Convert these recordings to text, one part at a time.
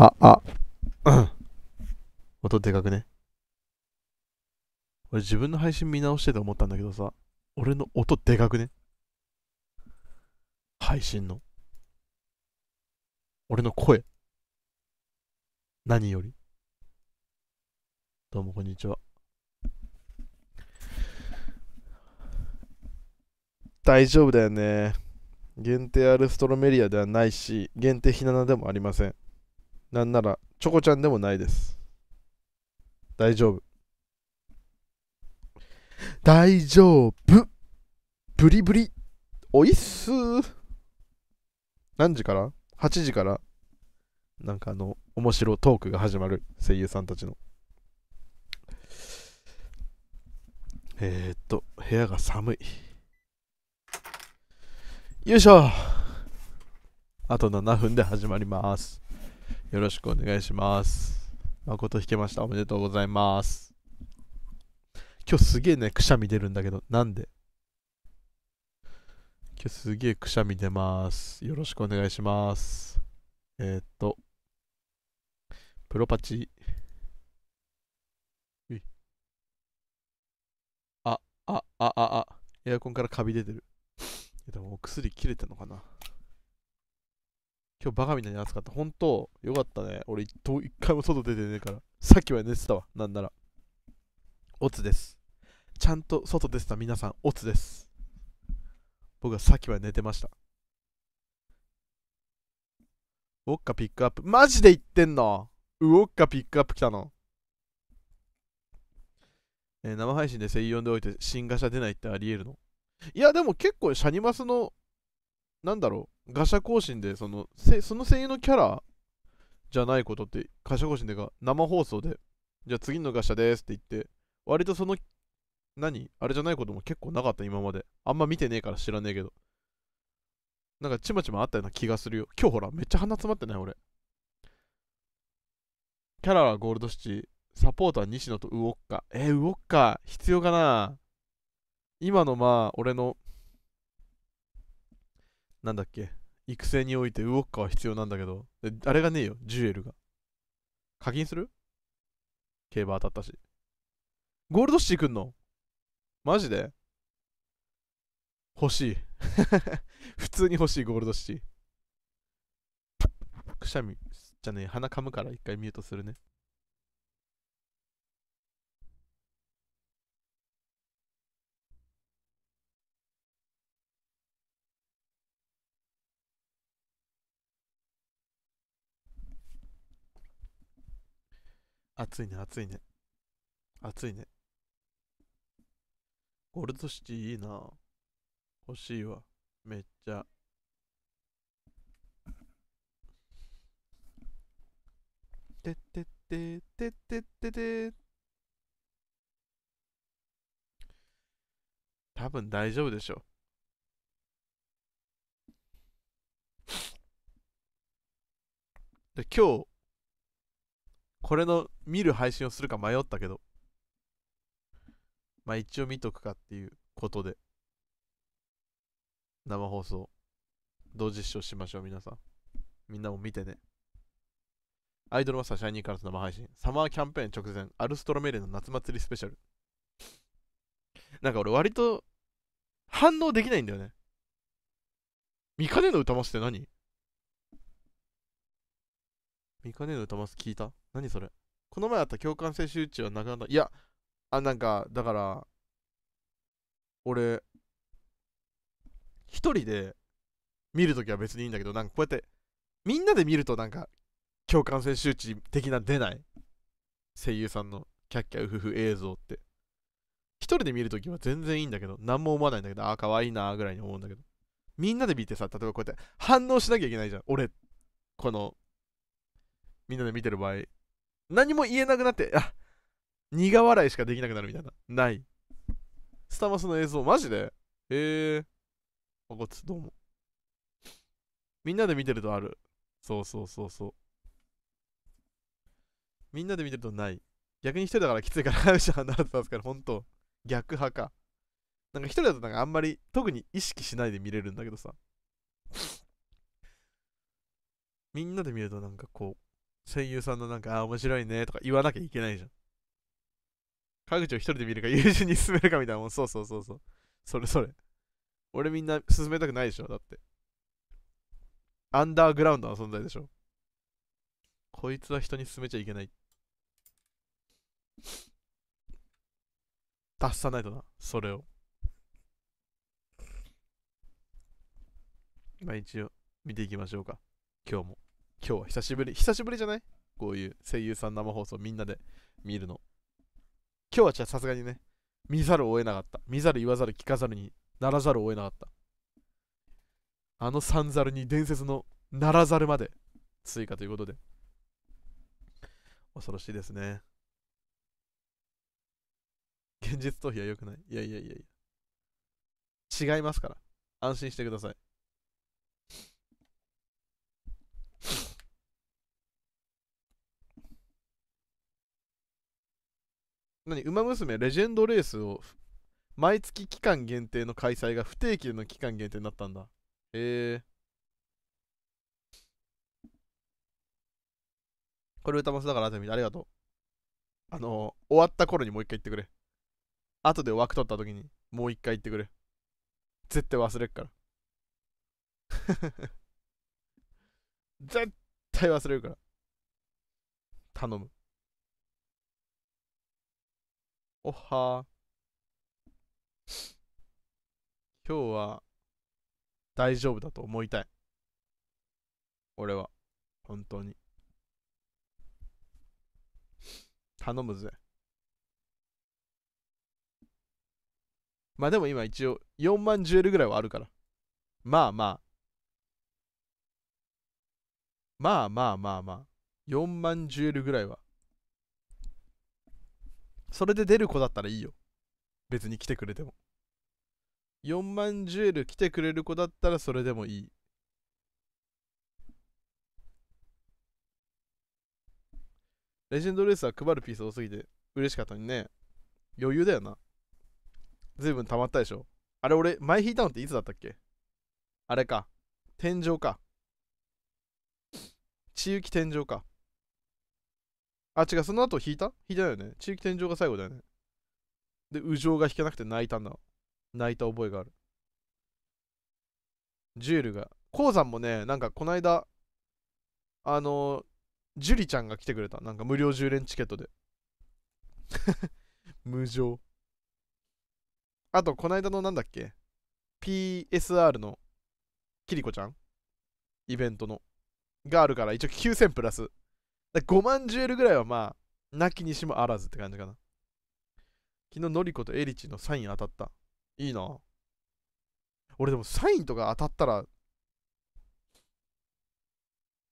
あ、あ、音でかくね。俺自分の配信見直してて思ったんだけどさ、俺の音でかくね配信の。俺の声。何より。どうもこんにちは。大丈夫だよね。限定アルストロメリアではないし、限定ひななでもありません。なんなら、チョコちゃんでもないです。大丈夫。大丈夫。ブリブリ。おいっす何時から ?8 時からなんかあの、面白トークが始まる声優さんたちの。えー、っと、部屋が寒い。よいしょあと7分で始まります。よろしくお願いします。誠引けました。おめでとうございます。今日すげえね、くしゃみ出るんだけど、なんで今日すげえくしゃみ出ます。よろしくお願いします。えー、っと、プロパチ。あ、あ、あ、あ、あ、エアコンからカビ出てる。でもお薬切れてんのかな今日バカみたいに暑かった。本当よかったね。俺一回も外出てねえから。さっきは寝てたわ。なんなら。オツです。ちゃんと外出てた皆さん、オツです。僕はさっきは寝てました。ウォッカピックアップ。マジで言ってんのウォッカピックアップ来たの。えー、生配信で声優呼んでおいて新ガシャ出ないってあり得るのいや、でも結構シャニマスの、なんだろう。ガシャ更新でそのその声優のキャラじゃないことってガシャ更新でか生放送でじゃあ次のガシャですって言って割とその何あれじゃないことも結構なかった今まであんま見てねえから知らねえけどなんかちまちまあったような気がするよ今日ほらめっちゃ鼻詰まってない俺キャラはゴールドシチサポーター西野とウオッカえー、ウオッカ必要かな今のまあ俺のなんだっけ育成においてウォッカは必要なんだけど、あれがねえよ、ジュエルが。課金する競馬当たったし。ゴールドシティくんのマジで欲しい。普通に欲しいゴールドシティ。くしゃみじゃねえ、鼻噛むから一回ミュートするね。暑いね、暑いね。暑いね。ゴールドシティいいな。欲しいわ。めっちゃ。てってっててってってて。多分大丈夫でしょ。うで今日、これの見る配信をするか迷ったけど。まあ一応見とくかっていうことで。生放送、同時視聴しましょう、皆さん。みんなも見てね。アイドルマスターシャイニーカラス生配信。サマーキャンペーン直前、アルストロメレの夏祭りスペシャル。なんか俺割と反応できないんだよね。ミカネの歌マスって何ミカネの歌マス聞いた何それこの前あった共感性周知はなくなった。いや、あ、なんか、だから、俺、一人で見るときは別にいいんだけど、なんかこうやって、みんなで見るとなんか、共感性周知的な出ない声優さんのキャッキャウフフ映像って。一人で見るときは全然いいんだけど、何も思わないんだけど、ああ、可愛いなーぐらいに思うんだけど。みんなで見てさ、例えばこうやって反応しなきゃいけないじゃん。俺、この、みんなで見てる場合。何も言えなくなって、あ苦笑いしかできなくなるみたいな。ない。スタマスの映像、マジでえー。あ、こっち、どうも。みんなで見てるとある。そうそうそうそう。みんなで見てるとない。逆に一人だからきついから話離れてたんですから、ほんと。逆派か。なんか一人だとなんかあんまり特に意識しないで見れるんだけどさ。みんなで見るとなんかこう、声優さんのなんか、あ、面白いねとか言わなきゃいけないじゃん。家具を一人で見るか、友人に勧めるかみたいなもん、そうそうそうそう。それそれ。俺みんな勧めたくないでしょ、だって。アンダーグラウンドの存在でしょ。こいつは人に勧めちゃいけない。達さないとな、それを。まあ一応、見ていきましょうか。今日も。今日は久しぶり、久しぶりじゃないこういう声優さん生放送みんなで見るの。今日はじゃあさすがにね、見ざるを得なかった。見ざる言わざる聞かざるにならざるを得なかった。あの三ざに伝説のならざるまで追加ということで。恐ろしいですね。現実逃避は良くない。いやいやいやいや。違いますから。安心してください。何、マ娘レジェンドレースを、毎月期間限定の開催が不定期の期間限定になったんだ。へえこれ歌マスだから、あありがとう。あの終わった頃にもう一回言ってくれ。後で枠取った時に、もう一回言ってくれ。絶対忘れっから。絶対忘れるから。頼む。おっはー。今日は大丈夫だと思いたい。俺は。本当に。頼むぜ。まあでも今一応4万ジュエルぐらいはあるから。まあまあ。まあまあまあまあ。4万ジュエルぐらいはそれで出る子だったらいいよ。別に来てくれても。4万ジュエル来てくれる子だったらそれでもいい。レジェンドレースは配るピース多すぎて嬉しかったのにね。余裕だよな。随分溜まったでしょ。あれ俺、前引いたのっていつだったっけあれか。天井か。地域天井か。あ、違う、その後引いた引いたよね。地域天井が最後だよね。で、右上が引けなくて泣いたんだ。泣いた覚えがある。ジュエルが。鉱山もね、なんかこの間、あのジュリちゃんが来てくれた。なんか無料10連チケットで。無情。あと、この間のなんだっけ ?PSR のキリコちゃんイベントの。があるから、一応9000プラスだ5万ジュエルぐらいはまあ、なきにしもあらずって感じかな。昨日、のりことエリチのサイン当たった。いいな。俺でもサインとか当たったら、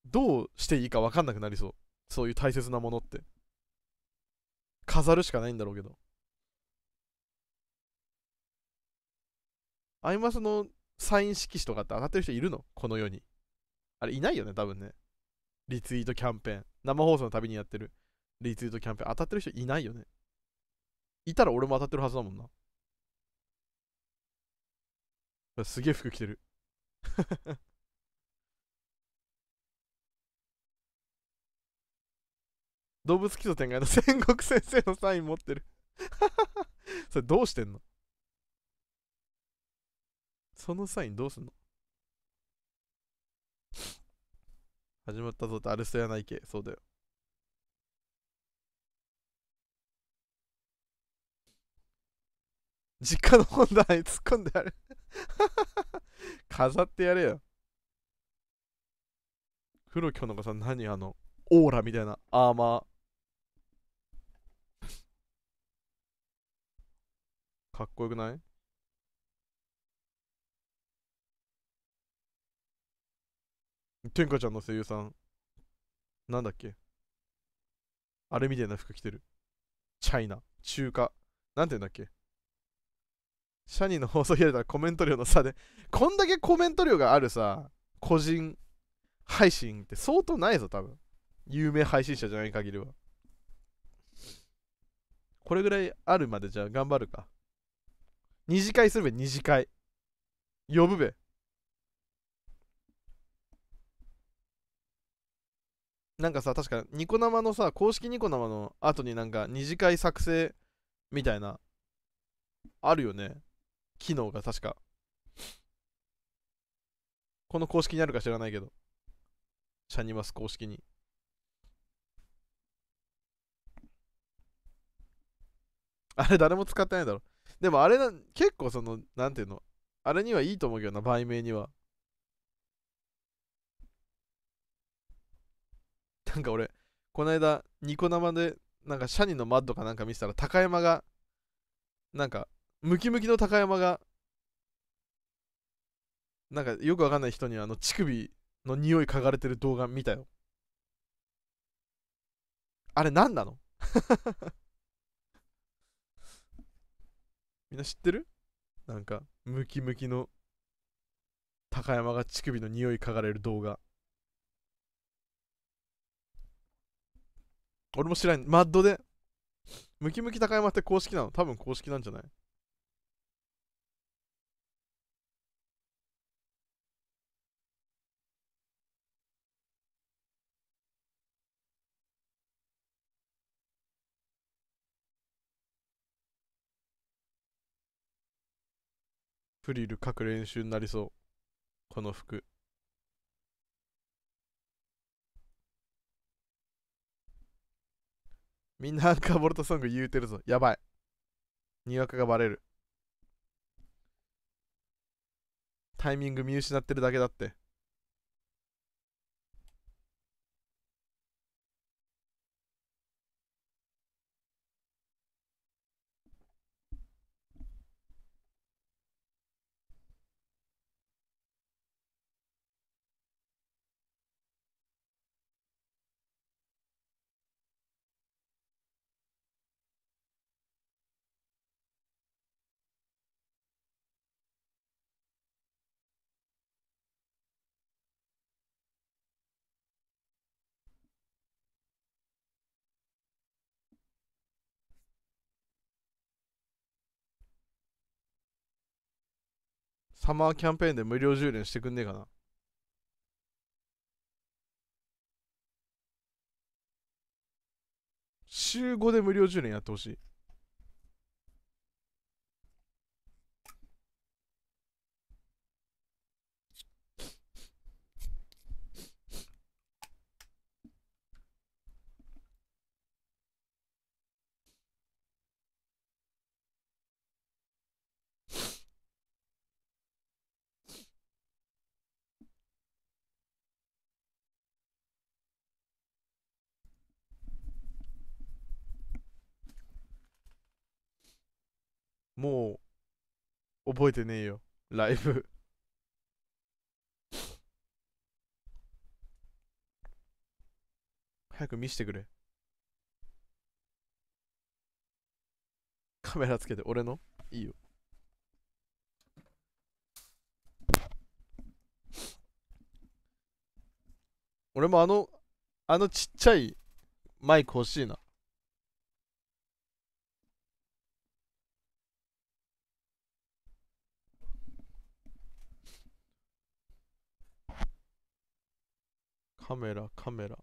どうしていいか分かんなくなりそう。そういう大切なものって。飾るしかないんだろうけど。アイマスのサイン色紙とかって当たってる人いるのこの世に。あれ、いないよね、多分ね。リツイートキャンペーン。生放送のたびにやってるリツイートキャンペーン。当たってる人いないよね。いたら俺も当たってるはずだもんな。すげえ服着てる。動物基礎展開の戦国先生のサイン持ってる それどうしてんのそのサインどうすんの始まったぞってアルストやないけ。そうだよ。実家の本棚に突っ込んでやる 飾ってやれよ。黒木ほのかさん、何あの、オーラみたいなアーマー。かっこよくない天下ちゃんの声優さん、なんだっけあれみたいな服着てる。チャイナ、中華、なんて言うんだっけシャニーの放送やれたらコメント量の差でこんだけコメント量があるさ、個人配信って相当ないぞ、多分。有名配信者じゃない限りは。これぐらいあるまでじゃあ頑張るか。二次会するべ、二次会。呼ぶべ。なんかさ、確かニコ生のさ、公式ニコ生の後になんか二次会作成みたいな、あるよね。機能が確か。この公式にあるか知らないけど。シャニマス公式に。あれ誰も使ってないだろ。でもあれな、結構その、なんていうの、あれにはいいと思うけどな、売名には。なんか俺、この間、ニコ生で、なんか、シャニのマッドかなんか見せたら、高山が、なんか、ムキムキの高山が、なんか、よくわかんない人に、あの、乳首の匂い嗅がれてる動画見たよ。あれ、何なの みんな知ってるなんか、ムキムキの高山が乳首の匂い嗅がれる動画。俺も知らん。マッドで。ムキムキ高山って公式なの多分公式なんじゃないフリル書く練習になりそう。この服。みんなアンカーボルトソング言うてるぞ。やばい。にわかがバレる。タイミング見失ってるだけだって。サマーキャンペーンで無料充電してくんねえかな。週5で無料充電やってほしい。覚えてねえよ。ライブ早く見してくれ。カメラつけて、俺のいいよ。俺もあの、あのちっちゃいマイク欲しいな。カメラ、カメラ。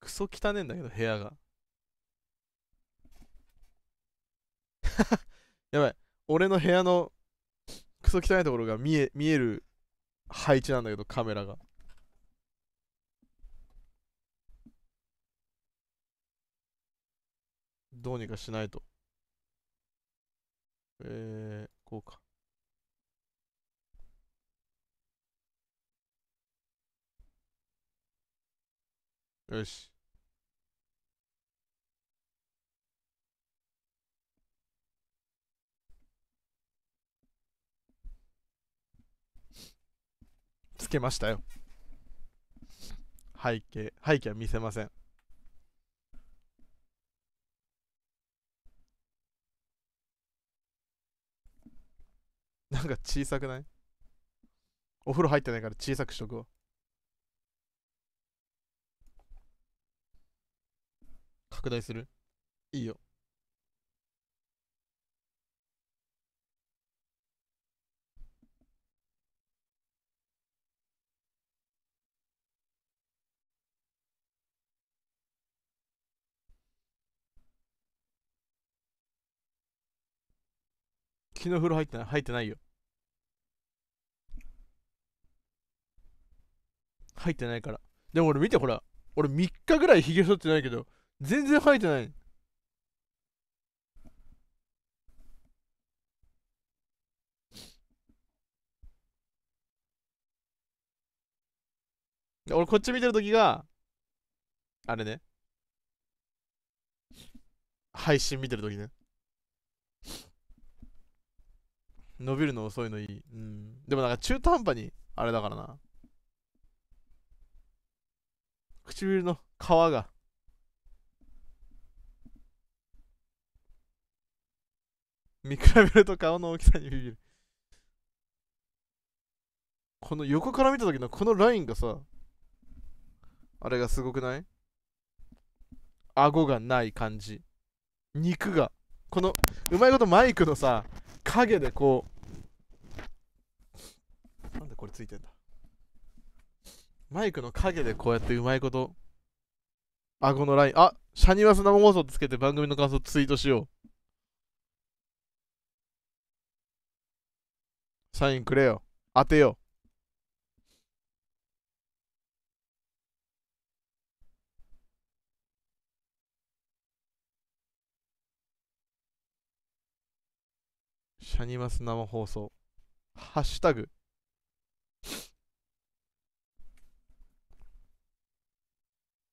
クソ汚ねえんだけど、部屋が。やばい。俺の部屋のクソ汚いところが見え、見える配置なんだけど、カメラが。どうにかしないと。えー、こうか。よし。つけましたよ。背景、背景は見せません。なんか小さくないお風呂入ってないから小さくしとくわ。拡大するいいよ。昨の風呂入ってない入ってないよ。入ってないから。でも俺見てほら。俺3日ぐらい髭剃ってないけど、全然生えてない。俺こっち見てるときが、あれね。配信見てるときね。伸びるの遅いのいい。うん。でもなんか中途半端に、あれだからな。唇の皮が。見比べると顔の大きさにビビる。この横から見た時のこのラインがさ、あれがすごくない顎がない感じ。肉が、この、うまいことマイクのさ、影でこう、なんでこれついてんだマイクの影でこうやってうまいこと、顎のライン、あシャニワス生放送つけて番組の感想ツイートしよう。サインくれよ。当てよシャニマス生放送。ハッシュタグ。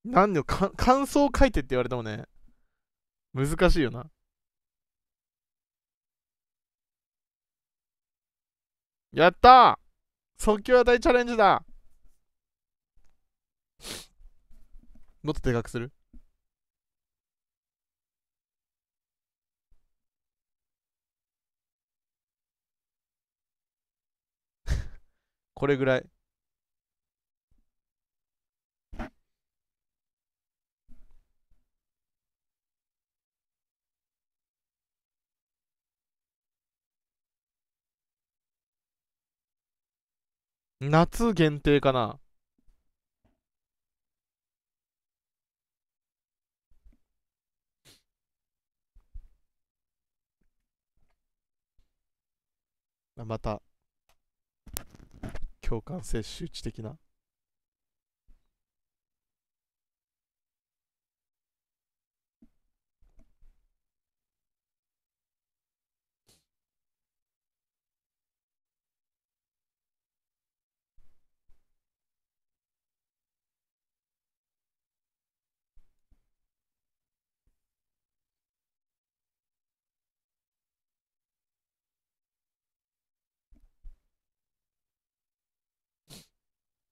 何でか 感想書いてって言われてもね、難しいよな。やった即興は大チャレンジだもっとでかくする これぐらい夏限定かなまた共感性周知的な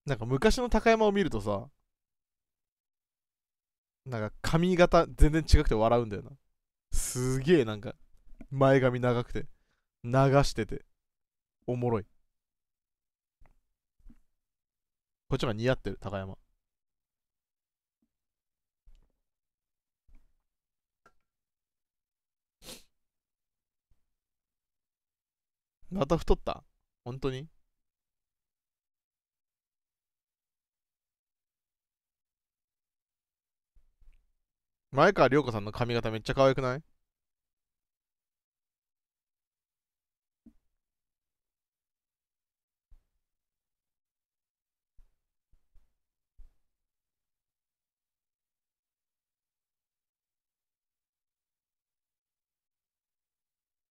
なんか昔の高山を見るとさ、なんか髪型全然違くて笑うんだよな。すげえなんか前髪長くて、流してて、おもろい。こっちが似合ってる、高山。また太った本当に前川涼子さんの髪型めっちゃ可愛くない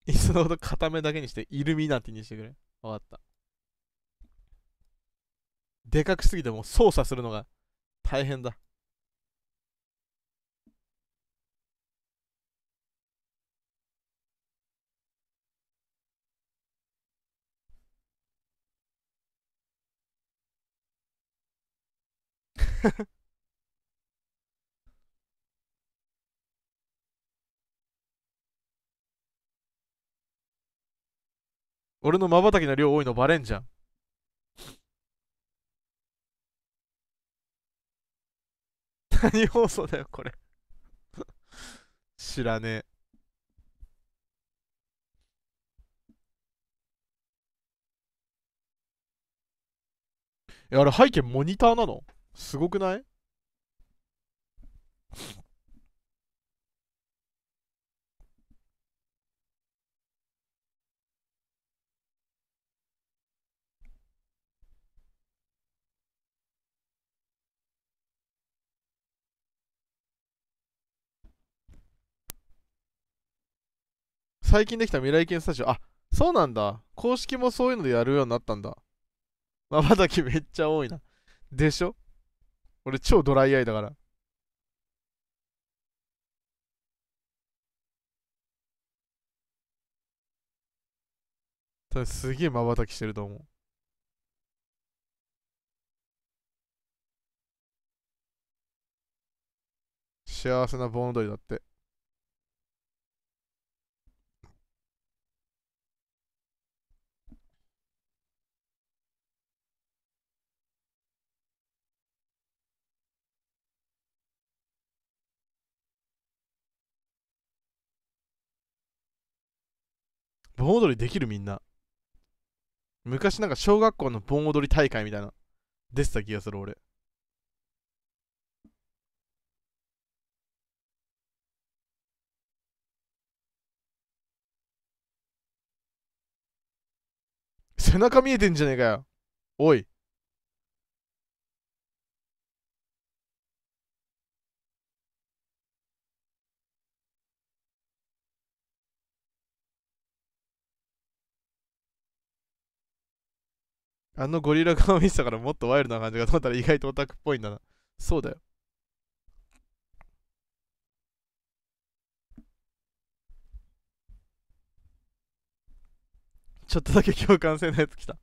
いつのこと片めだけにしてイルミナティにしてくれ。わかった。でかくすぎても操作するのが大変だ。俺のまばたきの量多いのバレんじゃん。何放送だよ、これ 知らねえ。え、あれ背景モニターなのすごくない最近できた未来研スタジオ。あ、そうなんだ。公式もそういうのでやるようになったんだ。まばたきめっちゃ多いな。でしょ俺超ドライアイだから。ただすげえ瞬きしてると思う。幸せな盆踊りだって。盆踊りできるみんな。昔なんか小学校の盆踊り大会みたいな。出てた気がする俺。背中見えてんじゃねえかよ。おい。あのゴリラ顔見せたからもっとワイルドな感じがと思ったら意外とオタクっぽいんだな。そうだよ。ちょっとだけ共感性のやつ来た。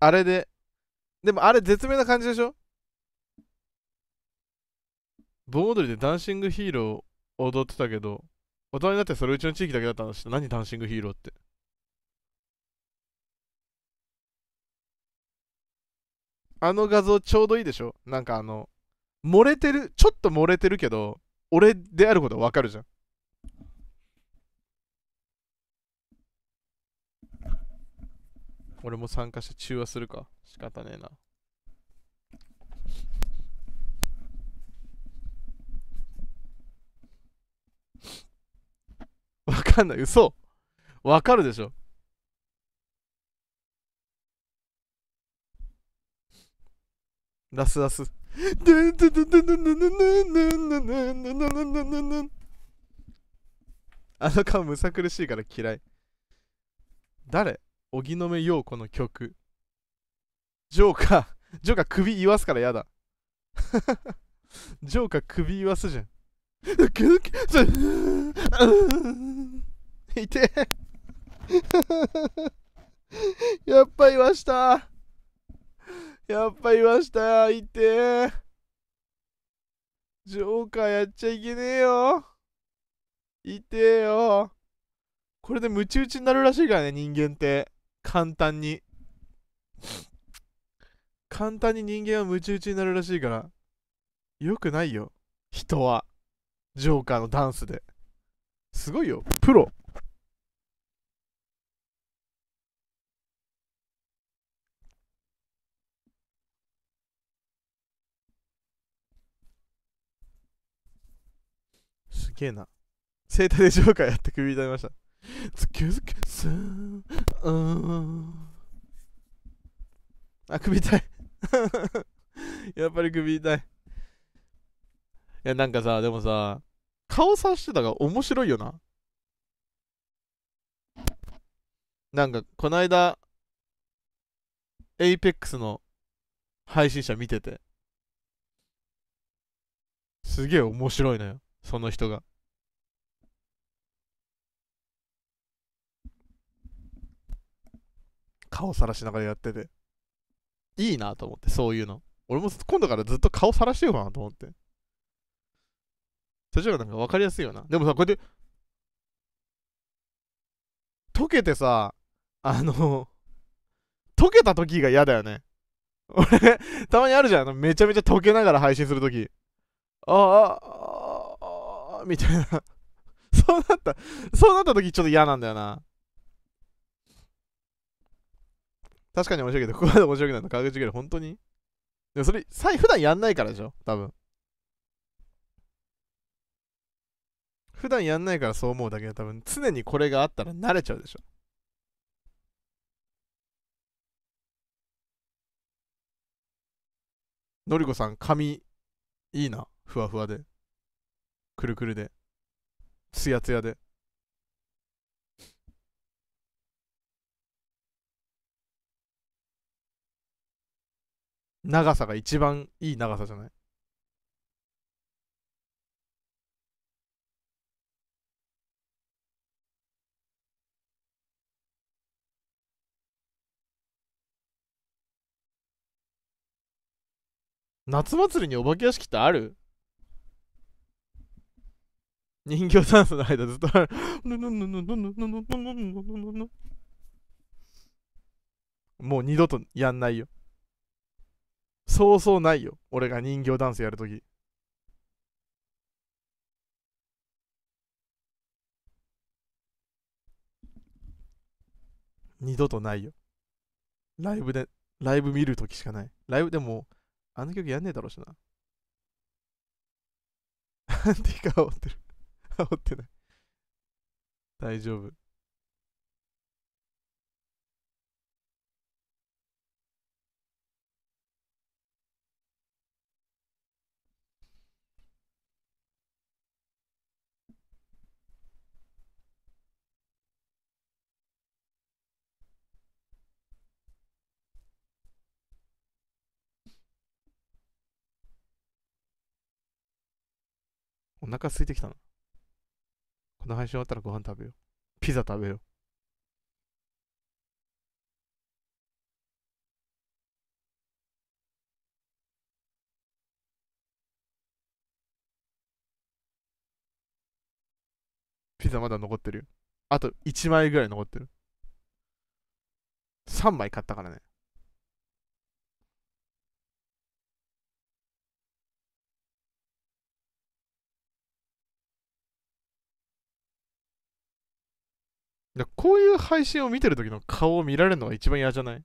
あれで、でもあれ絶妙な感じでしょ盆踊りでダンシングヒーロー踊ってたけど、大人になってそれうちの地域だけだったの知何ダンシングヒーローって。あの画像ちょうどいいでしょなんかあの、漏れてる、ちょっと漏れてるけど、俺であることわかるじゃん。俺も参加して中和するか。仕方ねえな。かんない。嘘。わかるでしょ。ラスラス。あの顔むさ苦しいから嫌い。誰荻野目洋子の曲。ジョーカー、ジョーカー首言わすからやだ。ジョーカー首言わすじゃん。いて やっぱいましたやっぱいましたいてジョーカーやっちゃいけねえよいてよこれでムチ打ちになるらしいからね人間って簡単に簡単に人間はムチ打ちになるらしいからよくないよ人はジョーカーのダンスですごいよプロげえな。生体でジョーカーやって首痛めました。ズキュズキュスーン。あ、首痛いやっぱり首痛い。いや、なんかさ、でもさ、顔さしてたが面白いよな。なんか、この間エイペックスの配信者見てて、すげえ面白いのよ。その人が。顔さらしながらやってて。いいなと思って、そういうの。俺も今度からずっと顔さらしてようかなと思って。そっちの方がなんか分かりやすいよな。でもさ、こうやって、溶けてさ、あの、溶けた時が嫌だよね。俺たまにあるじゃん。めちゃめちゃ溶けながら配信する時。ああ、みたいな そうなった、そうなった時ちょっと嫌なんだよな。確かに面白いけど、ここまで面白くないの、川口ゲル、本当にでもそれ、さ普段やんないからでしょ多分。普段やんないからそう思うだけで、多分常にこれがあったら慣れちゃうでしょのりこさん、髪いいな、ふわふわで。くるくるでつやつやで長さが一番いい長さじゃない夏祭りにお化け屋敷ってある人形ダンスの間ずっと、もう二度とやんないよ。そうそうないよ。俺が人形ダンスやるとき。二度とないよ。ライブで、ライブ見るときしかない。ライブでも、あの曲やんねえだろうしな。アンティーカー煽ってる。煽ってない大丈夫。お腹空いてきたな。この配信終わったらご飯食べよう。ピザ食べよう。ピザまだ残ってるよ。あと1枚ぐらい残ってる。3枚買ったからね。だこういう配信を見てる時の顔を見られるのが一番嫌じゃない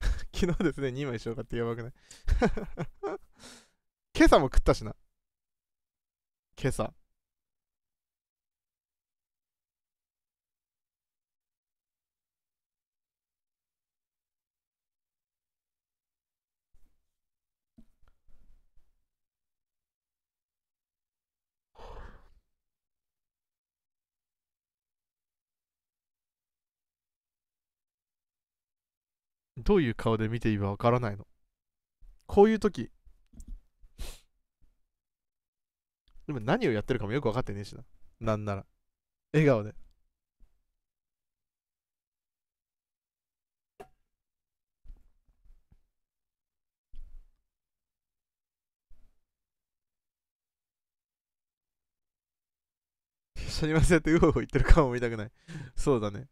昨日ですね、2枚しようかってやばくない 今朝も食ったしな。今朝。どういう顔で見ていいかわからないの。こういう時。でも何をやってるかもよく分かってねえしな。なんなら。笑顔で。一緒にまスやってウホウホ言ってる顔も見たくない。そうだね。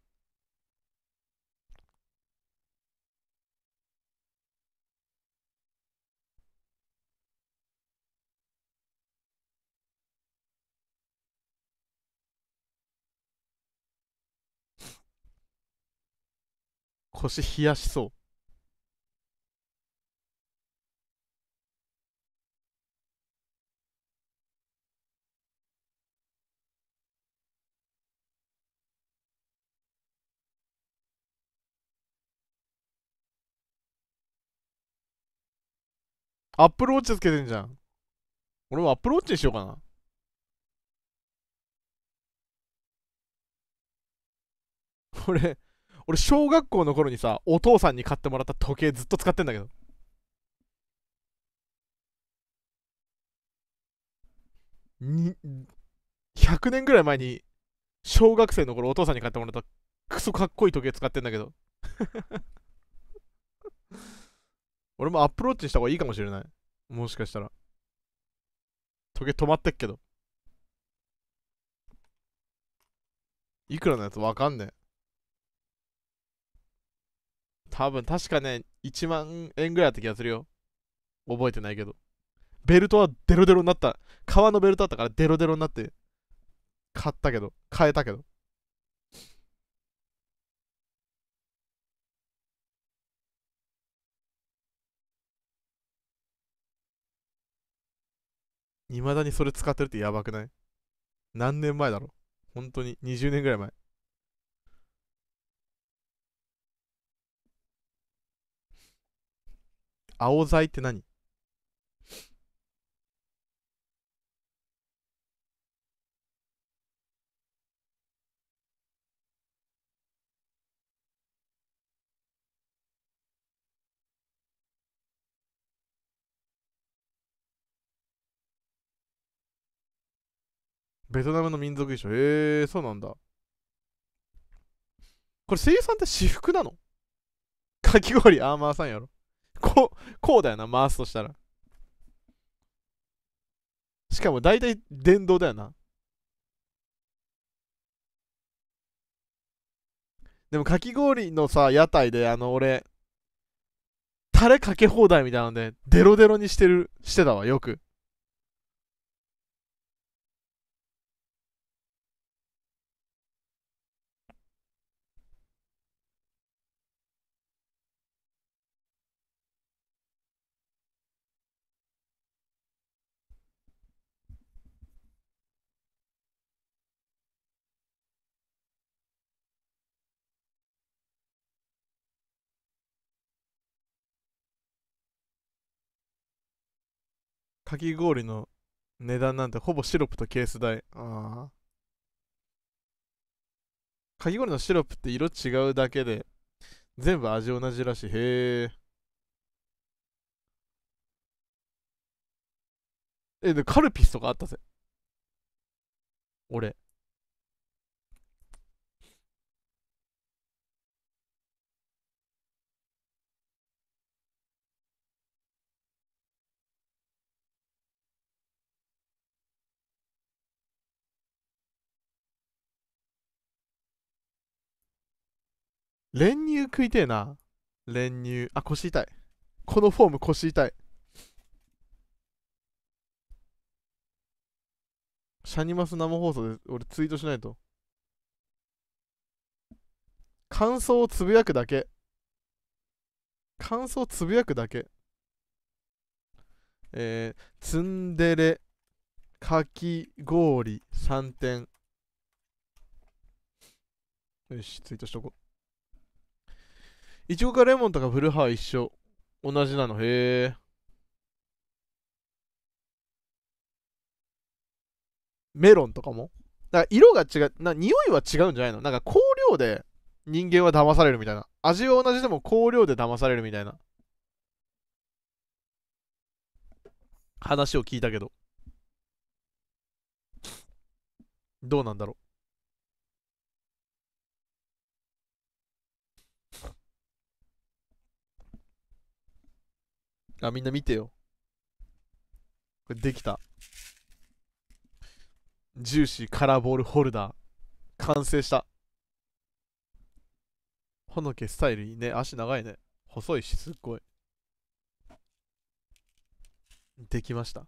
腰冷やしそうアップルウォッチつけてんじゃん。俺もアップルウォッチにしようかな。これ。俺、小学校の頃にさ、お父さんに買ってもらった時計ずっと使ってんだけど。に、100年ぐらい前に、小学生の頃お父さんに買ってもらったクソかっこいい時計使ってんだけど。俺もアップローチした方がいいかもしれない。もしかしたら。時計止まってっけど。いくらのやつわかんねえ。多分確かね、1万円ぐらいあった気がするよ。覚えてないけど。ベルトはデロデロになった。革のベルトだったからデロデロになって、買ったけど、買えたけど。未だにそれ使ってるってやばくない何年前だろ本当に20年ぐらい前。青剤って何ベトナムの民族衣装。えー、そうなんだ。これ声優さんって私服なのかき氷アーマーさんやろこう、こうだよな、回すとしたら。しかも大体電動だよな。でもかき氷のさ、屋台で、あの、俺、タレかけ放題みたいなので、デロデロにしてる、してたわ、よく。かき氷の値段なんてほぼシロップとケース代。あかき氷のシロップって色違うだけで、全部味同じらしい。へえ。え、で、カルピスとかあったぜ。俺。練乳食いてえな。練乳。あ、腰痛い。このフォーム腰痛い。シャニマス生放送で俺ツイートしないと。感想をつぶやくだけ。感想をつぶやくだけ。えー、ツンデレ、かき氷、3点。よし、ツイートしとこう。いちごかレモンとかフルハー一緒。同じなの。へえ。メロンとかもだから色が違う、な匂いは違うんじゃないのなんか香料で人間は騙されるみたいな。味は同じでも香料で騙されるみたいな。話を聞いたけど。どうなんだろうあ、みんな見てよ。これできた。ジューシーカラーボールホルダー。完成した。ほのけスタイルいいね。足長いね。細いし、すっごい。できました。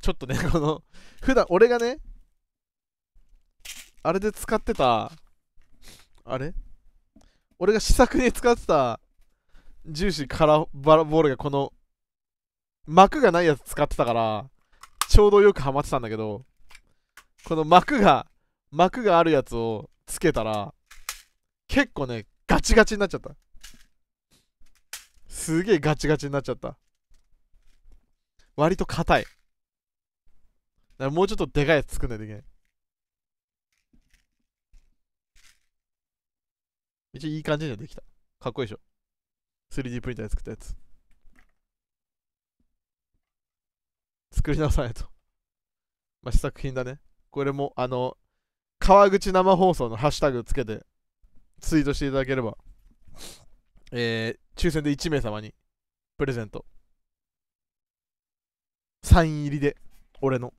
ちょっとね、この普段俺がね、あれで使ってた、あれ俺が試作に使ってたジューシーカラーボールがこの膜がないやつ使ってたからちょうどよくハマってたんだけどこの膜が膜があるやつをつけたら結構ねガチガチになっちゃったすげえガチガチになっちゃった割と硬いもうちょっとでかいやつ作んないといけない一応いい感じにはできたかっこいいでしょ 3D プリンターで作ったやつ。作りなさいと。まあ、試作品だね。これも、あの、川口生放送のハッシュタグつけて、ツイートしていただければ、えー、抽選で1名様に、プレゼント。サイン入りで、俺の。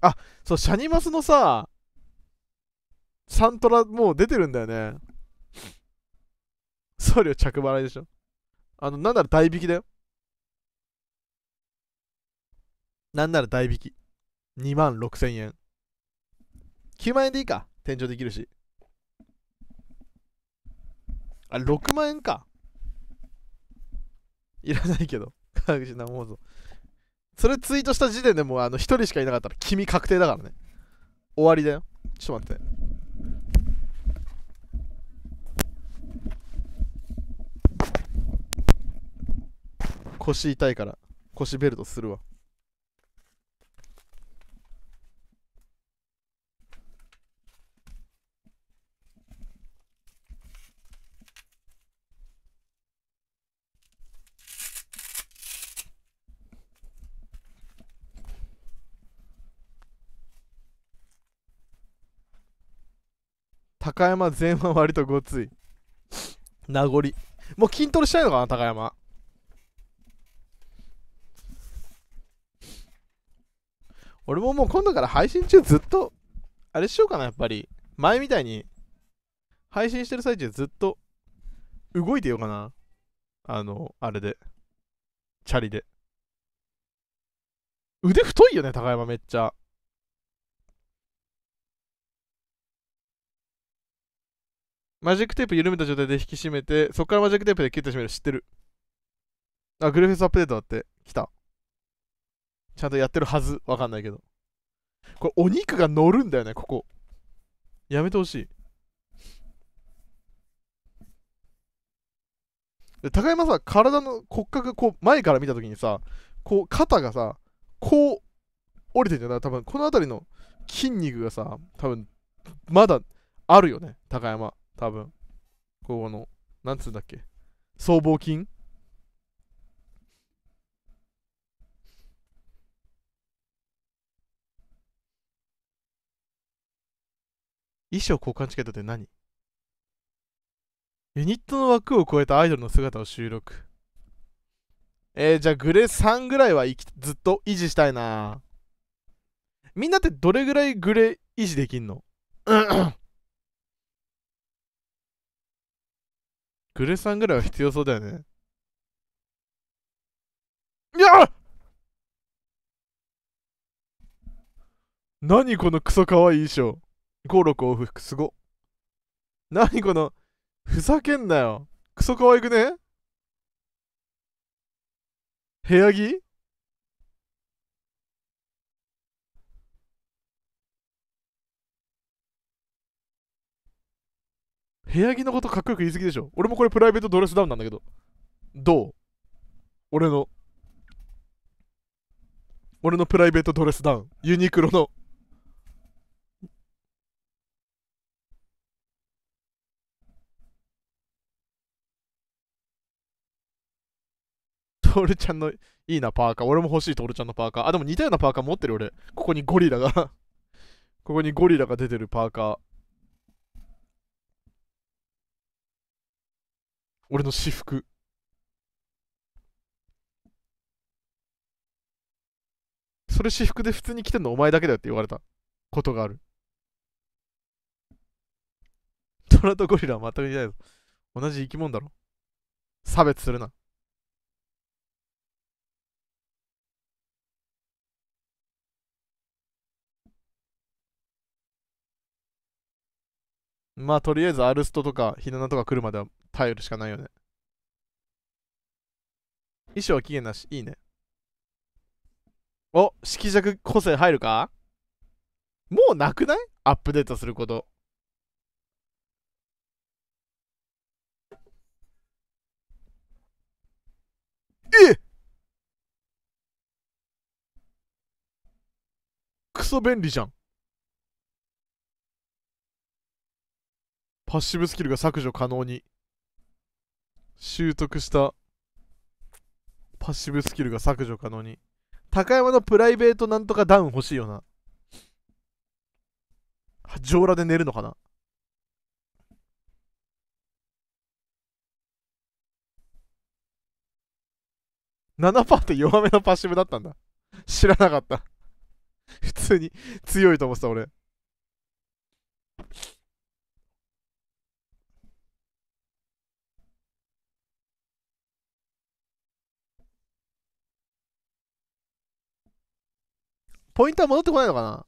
あ、そう、シャニマスのさ、サントラもう出てるんだよね。送料着払いでしょ。あの、なんなら代引きだよ。なんなら代引き。2万6 0 0 0円。9万円でいいか。転井できるし。あ、6万円か。いらないけど。川口生放送。それツイートした時点でもうあの1人しかいなかったら君確定だからね。終わりだよ。ちょっと待って。腰痛いから腰ベルトするわ高山前は割とごつい名残もう筋トレしたいのかな高山俺ももう今度から配信中ずっと、あれしようかな、やっぱり。前みたいに、配信してる最中ずっと、動いてようかな。あの、あれで。チャリで。腕太いよね、高山めっちゃ。マジックテープ緩めた状態で引き締めて、そっからマジックテープでキュッと締める。知ってる。あ、グルフェスアップデートだって。来た。ちゃんとやってるはず。わかんないけど。これ、お肉が乗るんだよね、ここ。やめてほしい。で高山さ、体の骨格、こう、前から見たときにさ、こう、肩がさ、こう、降りてんじゃない多分、この辺りの筋肉がさ、多分、まだ、あるよね、高山。多分。この、なんつうんだっけ。僧帽筋衣装交換チケットって何ユニットの枠を超えたアイドルの姿を収録。えー、じゃあグレ3ぐらいはずっと維持したいな。みんなってどれぐらいグレ維持できんの グレ3ぐらいは必要そうだよね。いや何このクソかわいい衣装。5、6往復すご。何この、ふざけんなよ。クソ可愛くね部屋着部屋着のことかっこよく言い過ぎでしょ俺もこれプライベートドレスダウンなんだけど。どう俺の。俺のプライベートドレスダウン。ユニクロのトールちゃんのいいな、パーカー。俺も欲しい、トールちゃんのパーカー。あ、でも似たようなパーカー持ってる、俺。ここにゴリラが ここにゴリラが出てるパーカー。俺の私服。それ私服で普通に来てんのお前だけだよって言われたことがある。トラとゴリラは全く似ないぞ。同じ生き物だろ。差別するな。まあとりあえずアルストとかヒナナとか来るまでは頼るしかないよね。衣装は期限なし。いいね。お、色弱個性入るかもうなくないアップデートすること。えクソ便利じゃん。パッシブスキルが削除可能に習得したパッシブスキルが削除可能に高山のプライベートなんとかダウン欲しいよな上裸で寝るのかな7%って弱めのパッシブだったんだ。知らなかった普通に強いと思ってた俺。ポイントは戻ってこないのかな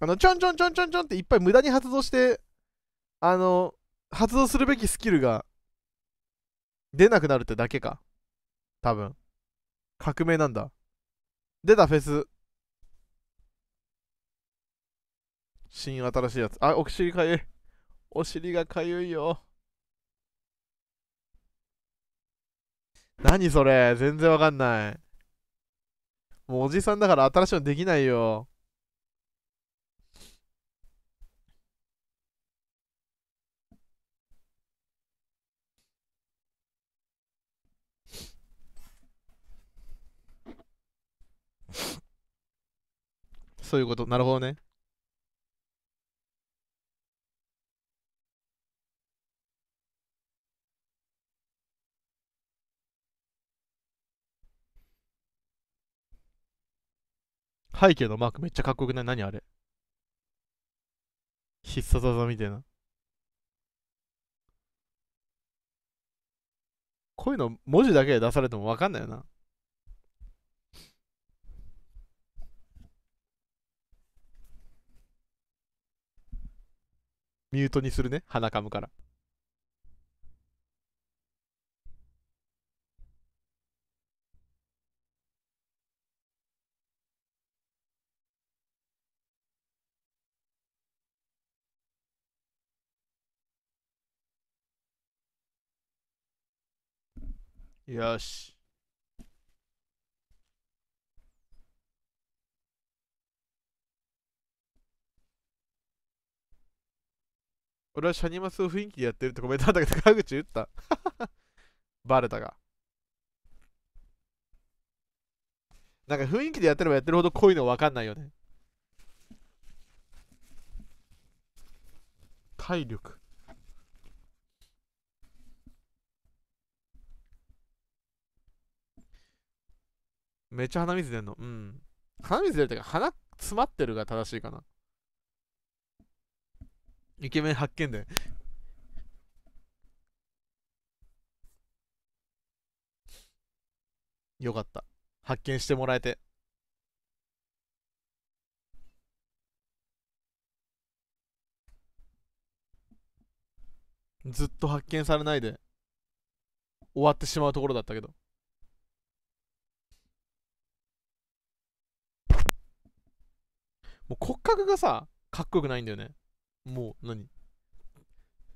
あの、ちょんちょんちょんちょんちょんっていっぱい無駄に発動して、あの、発動するべきスキルが出なくなるってだけか。多分。革命なんだ。出たフェス。新新しいやつ。あ、お尻かゆい。お尻がかゆいよ。何それ全然わかんない。もうおじさんだから新しいのできないよ。そういうこと。なるほどね。背景のマークめっちゃかっこよくない何あれ必殺技みたいな。こういうの文字だけで出されてもわかんないよな。ミュートにするね、鼻かむから。よし。俺はシャニマスを雰囲気でやってるってコメントあったけど、川口打った。バレたが。なんか雰囲気でやってればやってるほど濃いの分かんないよね。体力。めっちゃ鼻水出んの。うん。鼻水出るってか、鼻詰まってるが正しいかな。イケメン発見で。よかった。発見してもらえて。ずっと発見されないで終わってしまうところだったけど。もう骨格がさ、かっこよくないんだよね。もう何、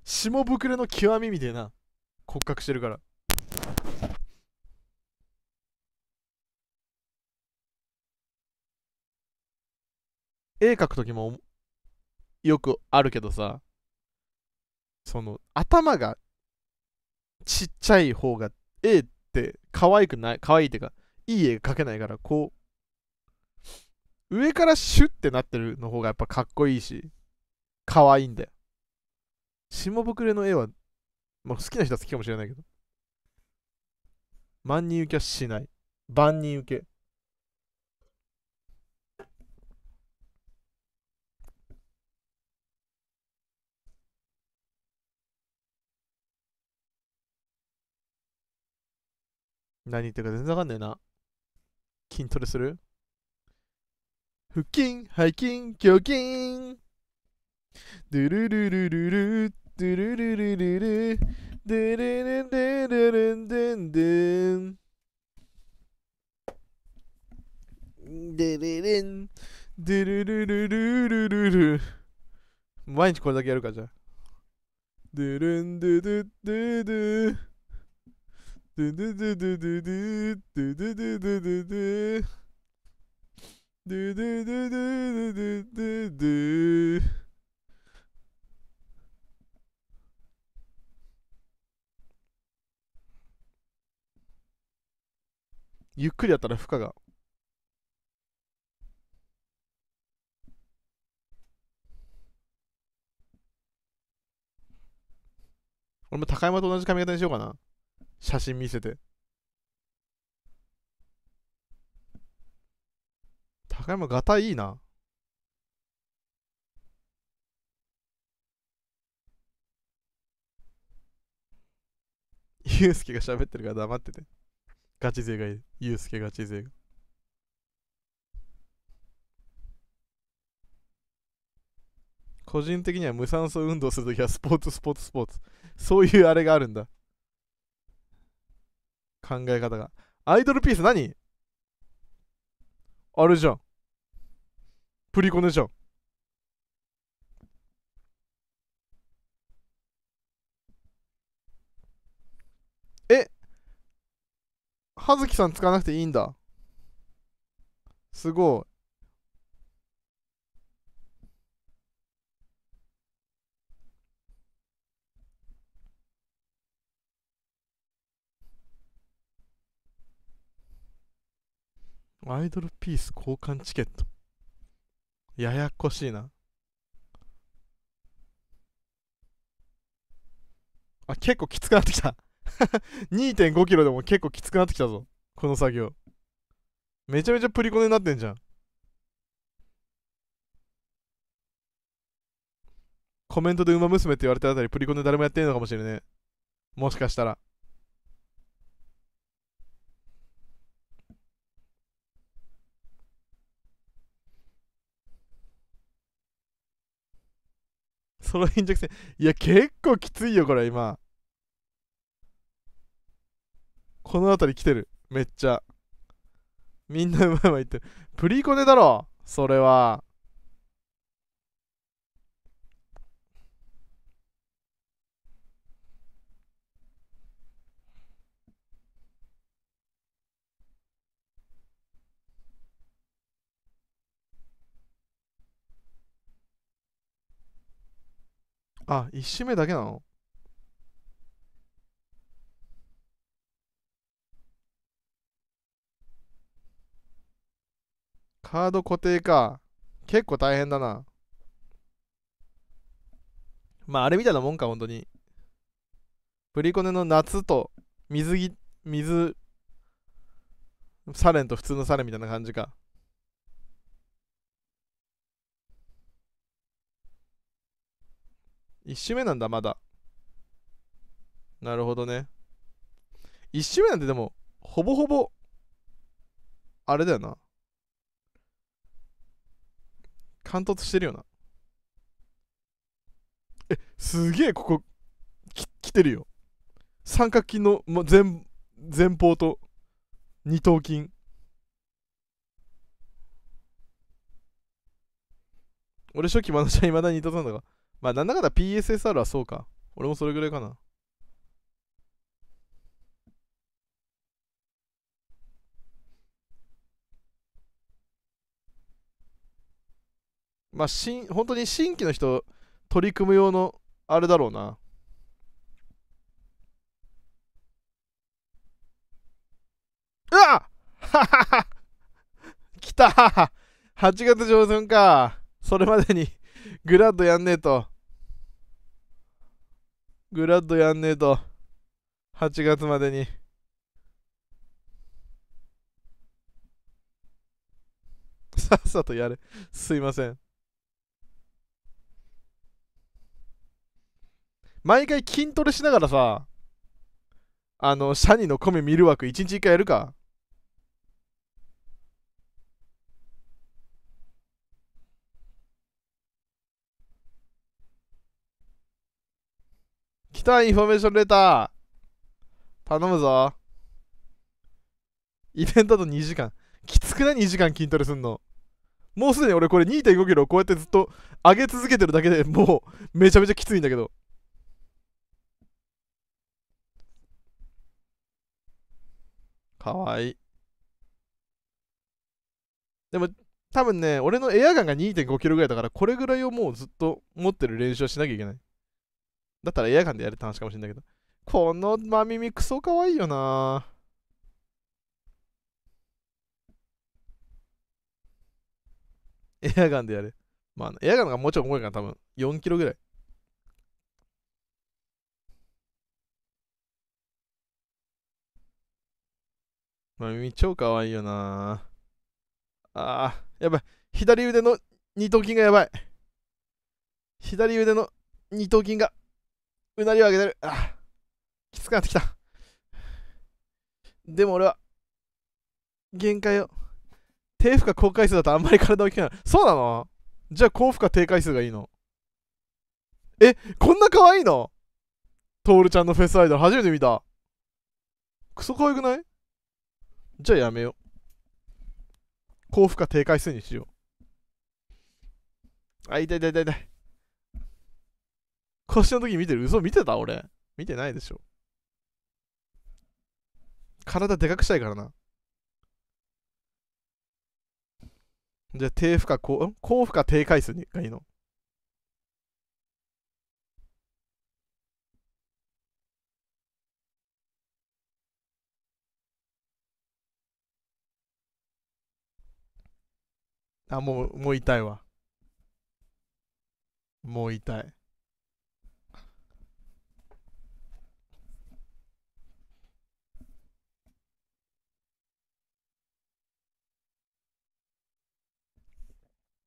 下膨れの極みみたいな骨格してるから。絵描く時もよくあるけどさ、その頭がちっちゃい方が絵って可愛くない、可愛いっていうか、いい絵描けないから、こう、上からシュッてなってるの方がやっぱかっこいいし、かわいいんだよ。下ぼくれの絵は、まあ、好きな人は好きかもしれないけど、万人受けはしない。万人受け。何言ってるか全然わかんないな。筋トレする腹筋、背筋、胸筋。ドゥルルルルル、ドゥルルルルル、ドゥルルルルルンドゥンドゥン。ドゥルルン、ドゥルルルルルルル。毎日これだけやるかじゃドゥルンドゥドゥドゥドゥ。ドゥドゥドゥドゥドゥドゥドゥドゥドゥドゥ。ドゥドゥドゥドゥドゥドゥドゥドゥゆっくりやったら負荷が。俺も高山と同じ髪型にしようかな。写真見せて。高山ガタいいな。ゆうすけが喋ってるから黙ってて。ガチ勢がいいゆうすけガチ勢が。個人的には無酸素運動するときはスポーツ、スポーツ、スポーツ。そういうあれがあるんだ。考え方が。アイドルピース何あるじゃん。プリコネじゃん。え葉月さん使わなくていいんだ。すごい。アイドルピース交換チケットややこしいな。あ、結構きつくなってきた2.5 キロでも結構きつくなってきたぞ。この作業。めちゃめちゃプリコネになってんじゃん。コメントでウマ娘って言われたあたりプリコネ誰もやってんのかもしれねもしかしたら。ソロ貧弱ジいや、結構きついよ、これ、今。この辺り来てる。めっちゃ。みんなうまいわいってる。プリコネだろそれは。あ、1周目だけなのカード固定か。結構大変だな。まあ、あれみたいなもんか、本当に。プリコネの夏と水着、水、サレンと普通のサレンみたいな感じか。1周目なんだ、まだ。なるほどね。1周目なんてでも、ほぼほぼ、あれだよな。貫突してるよな。え、すげえここ、き、来てるよ。三角筋の、前、前方と、二頭筋。俺初期まだ、ちゃんだにい筋んだが。まあ、なんだかだ PSSR はそうか。俺もそれぐらいかな。まあ、しん、本当に新規の人、取り組む用の、あれだろうな。うわははは来た !8 月上旬か。それまでにグラッドやんねえと。グラッドやんねえと。8月までに。さっさとやれ。すいません。毎回筋トレしながらさ、あの、シャニの米見る枠1日1回やるか。たインフォメーションレター頼むぞイベントだと2時間きつくない2時間筋トレすんのもうすでに俺これ2 5キロこうやってずっと上げ続けてるだけでもうめちゃめちゃきついんだけどかわいいでも多分ね俺のエアガンが2 5キロぐらいだからこれぐらいをもうずっと持ってる練習はしなきゃいけないだったらエアガンでやるって話かもしれないけど。この真耳クソ可愛いよなエアガンでやれ。まあ、エアガンがもうちょい重いから多分4キロぐらい。まあ、耳超可愛いよなああ、やばい。左腕の二頭筋がやばい。左腕の二頭筋がうなりを上げてる。あきつくなってきた。でも俺は、限界を。低負荷高回数だとあんまり体大きくないそうなのじゃあ高負荷低回数がいいの。え、こんな可愛いのトールちゃんのフェスアイドル初めて見た。クソ可愛くないじゃあやめよう。高負荷低回数にしよう。あ、痛い痛い痛い痛い。腰の時見てる嘘見てた俺。見てないでしょ。体でかくしたいからな。じゃあ、低負荷、高負荷低回数にがいいの。あ、もう、もう痛いわ。もう痛い。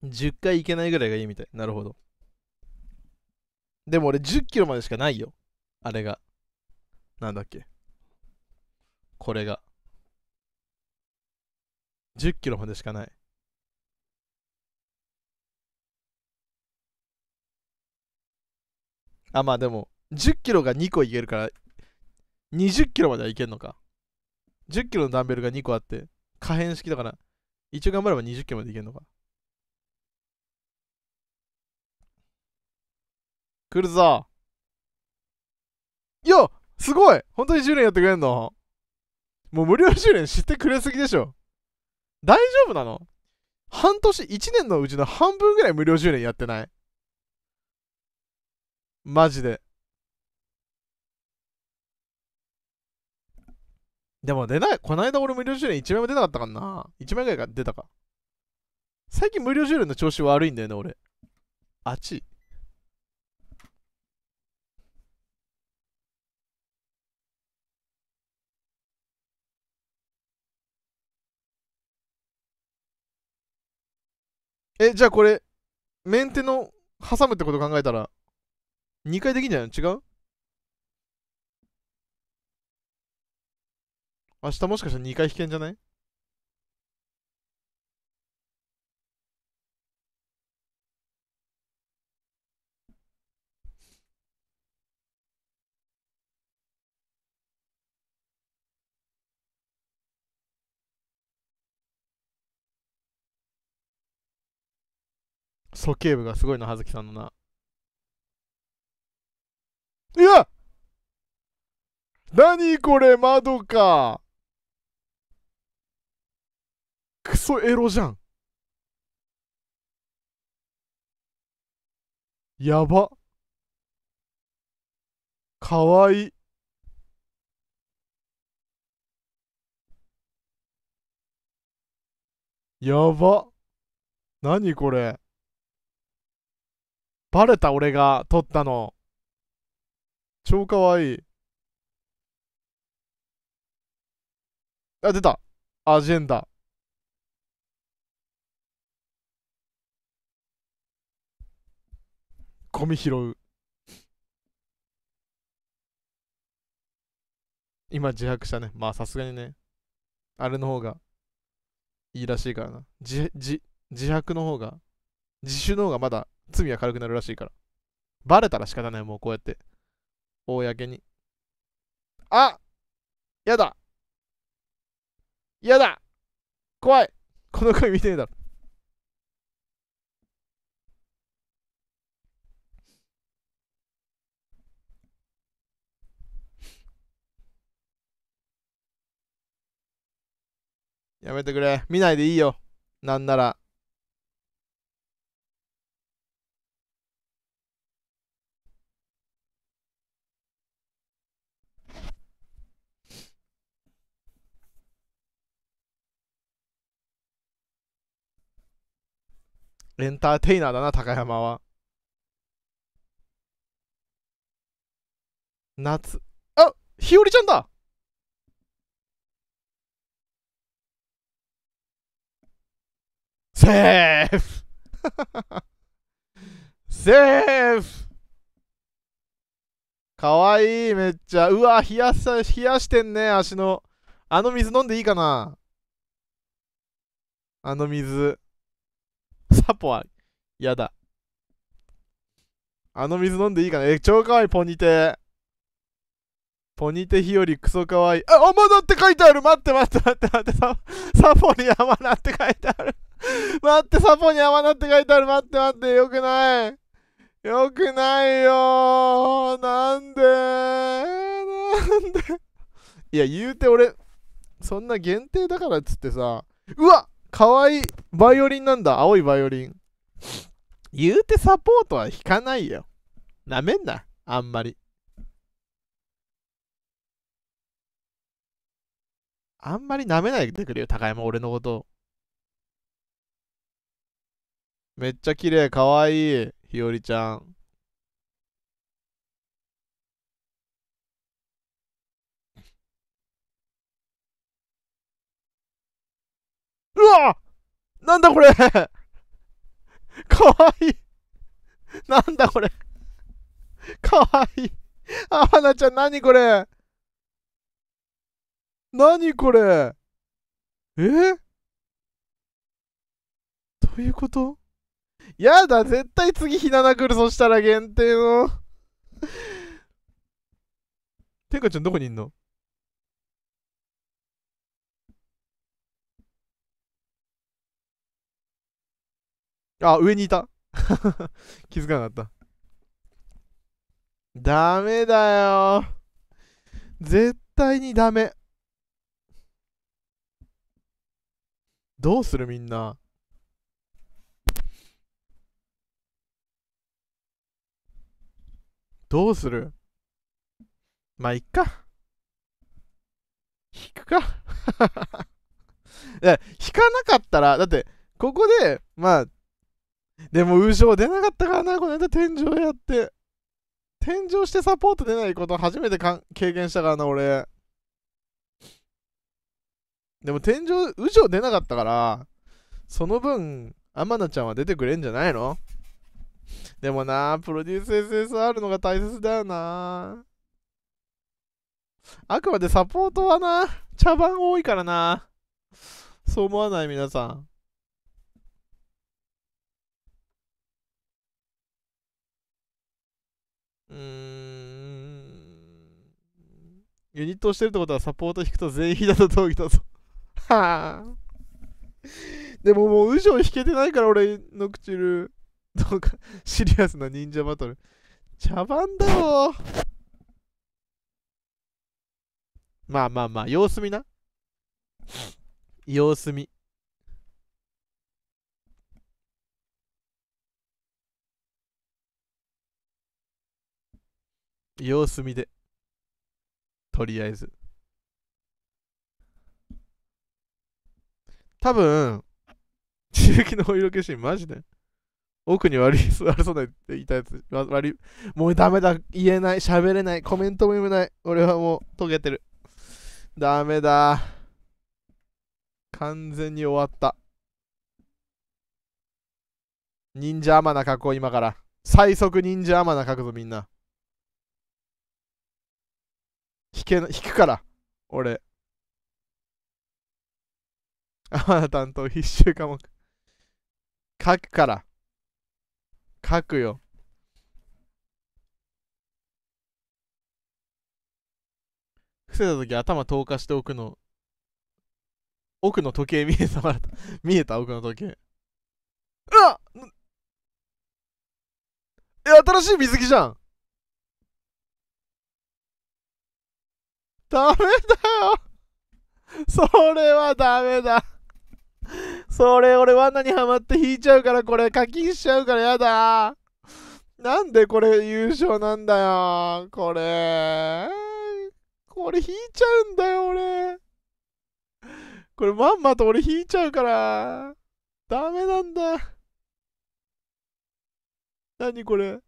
10回いけないぐらいがいいみたい。なるほど。でも俺10キロまでしかないよ。あれが。なんだっけ。これが。10キロまでしかない。あ、まあでも、10キロが2個いけるから、20キロまではいけんのか。10キロのダンベルが2個あって、可変式だから、一応頑張れば20キロまでいけんのか。来るぞいやすごい本当に10年やってくれんのもう無料10年ってくれすぎでしょ大丈夫なの半年、1年のうちの半分ぐらい無料10年やってないマジで。でも出ない、こないだ俺無料10年1枚も出なかったからな。1枚ぐらいが出たか。最近無料10年の調子悪いんだよね、俺。あっち。え、じゃあこれ、メンテの挟むってこと考えたら、2回できんじゃないの違う明日もしかしたら2回弾けんじゃない鼠径部がすごいな、葉月さんのな。いや何これ、窓か。クソエロじゃん。やば。かわいい。やば。何これ。バレた俺が撮ったの。超かわいい。あ、出た。アジェンダ。ゴミ拾う。今自白したね。まあさすがにね。あれの方がいいらしいからな。自、自、自白の方が、自主の方がまだ罪は軽くなるらしいから。バレたら仕方ない、もうこうやって。公に。あやだやだ怖いこの声見てねえだろ。やめてくれ。見ないでいいよ。なんなら。エンターテイナーだな、高山は。夏。あ日和ちゃんだセーフ セーフかわいい、めっちゃ。うわ、冷やさ、冷やしてんね、足の。あの水飲んでいいかなあの水。だ、ポはやだ。あの水飲んでいいかなえ、超かわいい、ポニテ。ポニテ日和クソかわいい。あ、甘菜って書いてある待って待って待って待って、ササポに甘菜って書いてある。待って、サポに甘菜って書いてある。待って待って、よくない。よくないよなんでなんでいや、言うて俺、そんな限定だからっつってさ、うわっ可愛いバイオリンなんだ。青いバイオリン。言うてサポートは弾かないよ。なめんな。あんまり。あんまりなめないでくれよ、高山、俺のこと。めっちゃ綺麗、かわいい、ひよりちゃん。なんだこれ かわいいなんだこれかわいいあ、はなちゃん、なにこれなにこれえどういうことやだ、絶対次ひなな来る、そしたら限定の。てかちゃん、どこにいんのあ、上にいた。気づかなかった。ダメだよ。絶対にダメ。どうするみんな。どうするまあ、いっか。引くか いや、引かなかったら、だって、ここで、まあ、でも、ウーショ出なかったからな、この間天井やって。天井してサポート出ないこと初めてかん経験したからな、俺。でも天井、ウジョ出なかったから、その分、天野ちゃんは出てくれんじゃないのでもな、プロデュース SSR のが大切だよな。あくまでサポートはな、茶番多いからな。そう思わない皆さん。ユニットをしてるってことはサポート引くと全員だと同義だぞ。はあ。でももう、ウジョン引けてないから俺、ノクチュル。どうか、シリアスな忍者バトル。茶番だろまあまあまあ、様子見な。様子見。様子見で。とりあえず。多分、地域のお色気シーン、マジで。奥に悪い、座らそうなっていたやつ、悪い。もうダメだ、言えない、喋れない、コメントも読めない。俺はもう、溶けてる。ダメだ。完全に終わった。忍者アマナ書こう、今から。最速忍者アマナ書くぞ、みんな。弾け弾くから、俺。あな担当必修科目。書くから。書くよ。伏せた時頭透過して奥の、奥の時計見えた、見えた奥の時計。うわえ、新しい水着じゃんダメだよそれはダメだそれ俺罠にはまって引いちゃうからこれ課金しちゃうからやだなんでこれ優勝なんだよこれこれ引いちゃうんだよ俺これまんまと俺引いちゃうからダメなんだ何これ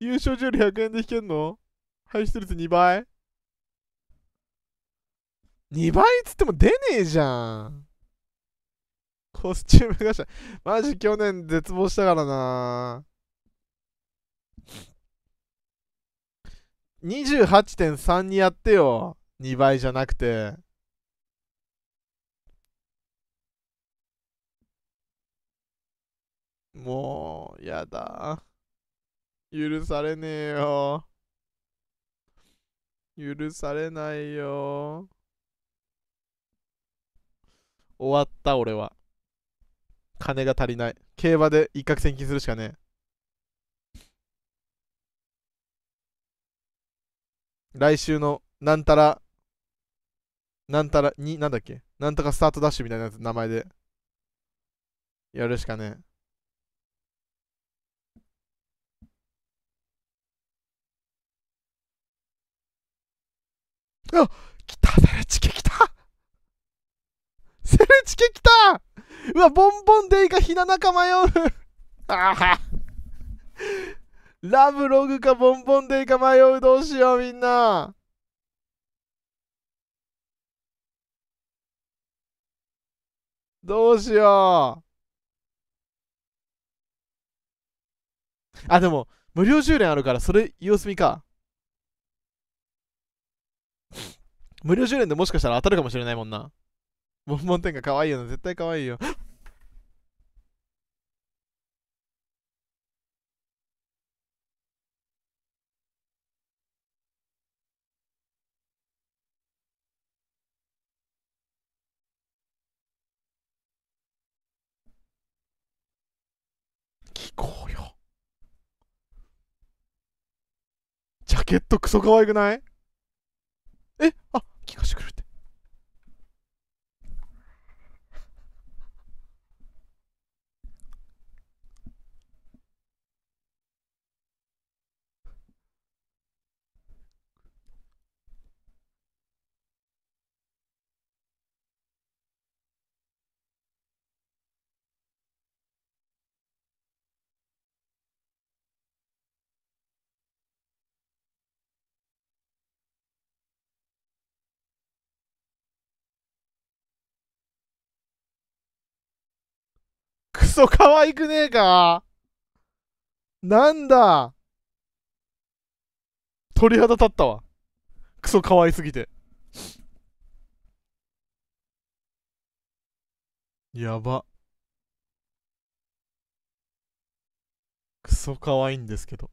優勝順位100円で引けんの排出率2倍2倍っつっても出ねえじゃん。コスチューム会社。マジ去年絶望したからな。28.3にやってよ。2倍じゃなくて。もう、やだ。許されねえよ。許されないよ。終わった俺は。金が足りない。競馬で一攫千金するしかねえ。来週のなんたら、なんたら、に、なんだっけなんとかスタートダッシュみたいなやつ、名前で。やるしかねえ。あ n h 来たうわ、ボンボンデイかひな仲迷うあは。ラブログかボンボンデイか迷う。どうしよう、みんな。どうしよう。あ、でも、無料充電あるから、それ、様子見か。無料充電でもしかしたら当たるかもしれないもんな。ボンボン天下可愛いよな絶対可愛いよ。聞こうよ。ジャケットクソ可愛くないえあ聞かしてくれて。そ可愛くねえかなんだ鳥肌立ったわ。クソ可愛すぎて。やば。クソ可愛いんですけど。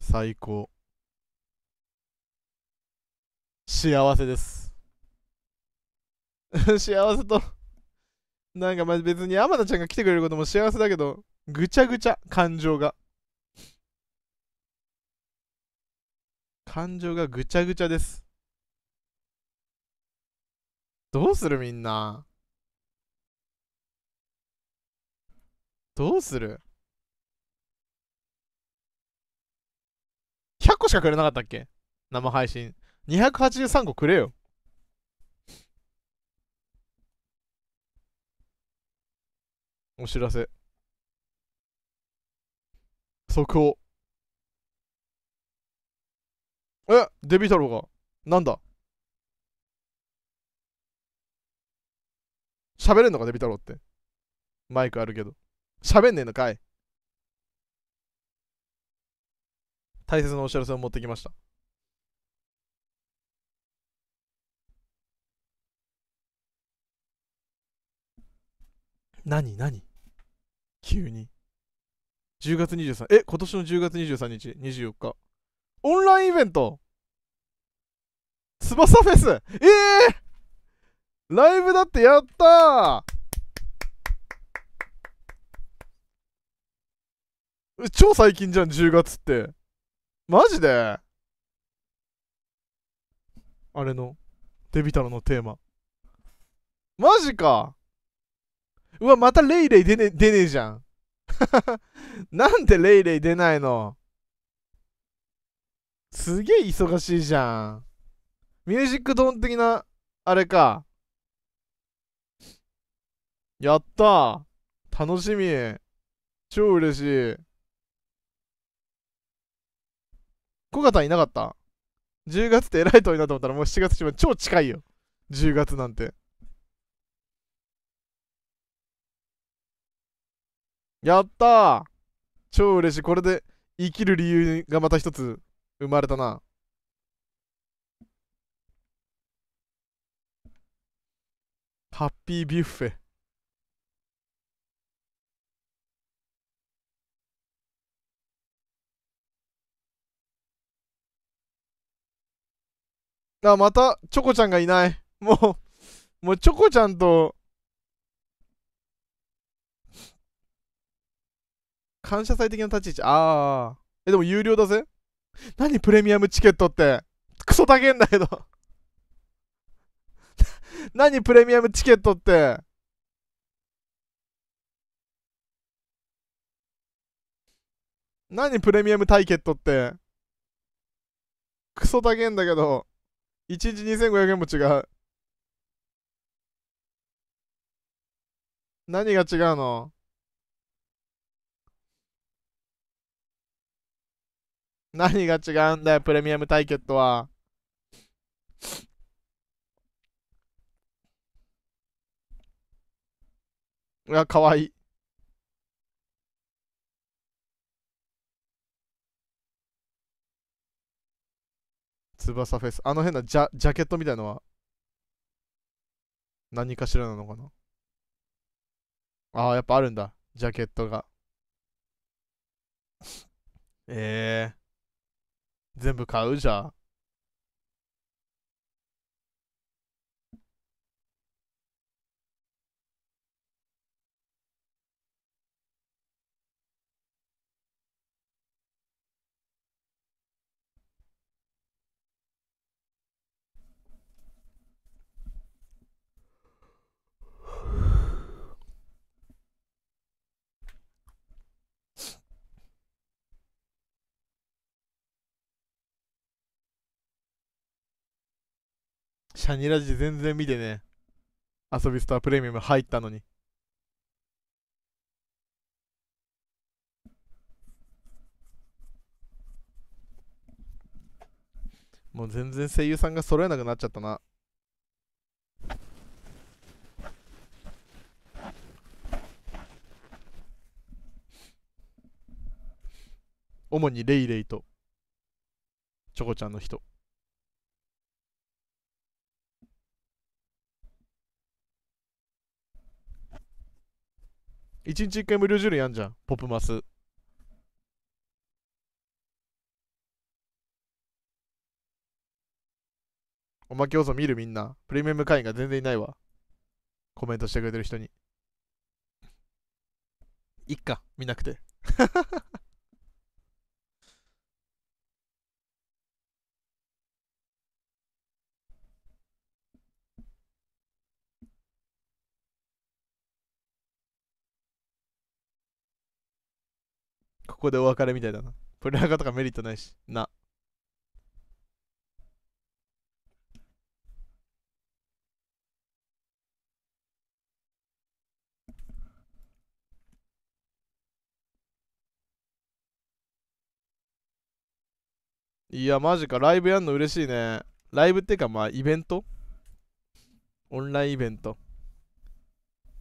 最高。幸せです。幸せとなんかまあ別に天野ちゃんが来てくれることも幸せだけど、ぐちゃぐちゃ、感情が。感情がぐちゃぐちゃです。どうするみんな。どうする ?100 個しかくれなかったっけ生配信。283個くれよ。お知らせ速報えデビ太郎がなんだ喋れんのかデビ太郎ってマイクあるけど喋んねえのかい大切なお知らせを持ってきました何何急に。10月23、え、今年の10月23日、24日。オンラインイベント翼フェスええー、ライブだってやったー超最近じゃん、10月って。マジであれの、デビタロのテーマ。マジかうわ、またレイレイ出ね出ねえじゃん。なんでレイレイ出ないのすげえ忙しいじゃん。ミュージックドーン的な、あれか。やった楽しみ。超嬉しい。小型いなかった ?10 月って偉いといなと思ったらもう7月しま超近いよ。10月なんて。やったー超嬉しい。これで生きる理由がまた一つ生まれたな。ハッピービュッフェ。あ、また、チョコちゃんがいない。もう、もうチョコちゃんと感謝祭的な立ち位置。ああ。え、でも有料だぜ。何プレミアムチケットって。クソたげんだけど 何プレミアムチケットって。何プレミアムタイケットって。クソたげんだけど、1日2500円も違う。何が違うの何が違うんだよ、プレミアム対決とは。うわ、かわいい。翼フェス。あの変なジャジャケットみたいのは何かしらなのかなああ、やっぱあるんだ。ジャケットが。ええー全部買うじゃん。シャニラジ全然見てね。遊びスタープレミアム入ったのに。もう全然声優さんが揃えなくなっちゃったな。主にレイレイとチョコちゃんの人。一日一回無料ジュルやんじゃん、ポップマス。おまけ要素見るみんな。プレミアム会員が全然いないわ。コメントしてくれてる人に。いっか、見なくて。こでお別れみたいだな。プレハガとかメリットないし。な。いや、マジか。ライブやんの嬉しいね。ライブっていうか、まあ、イベントオンラインイベント。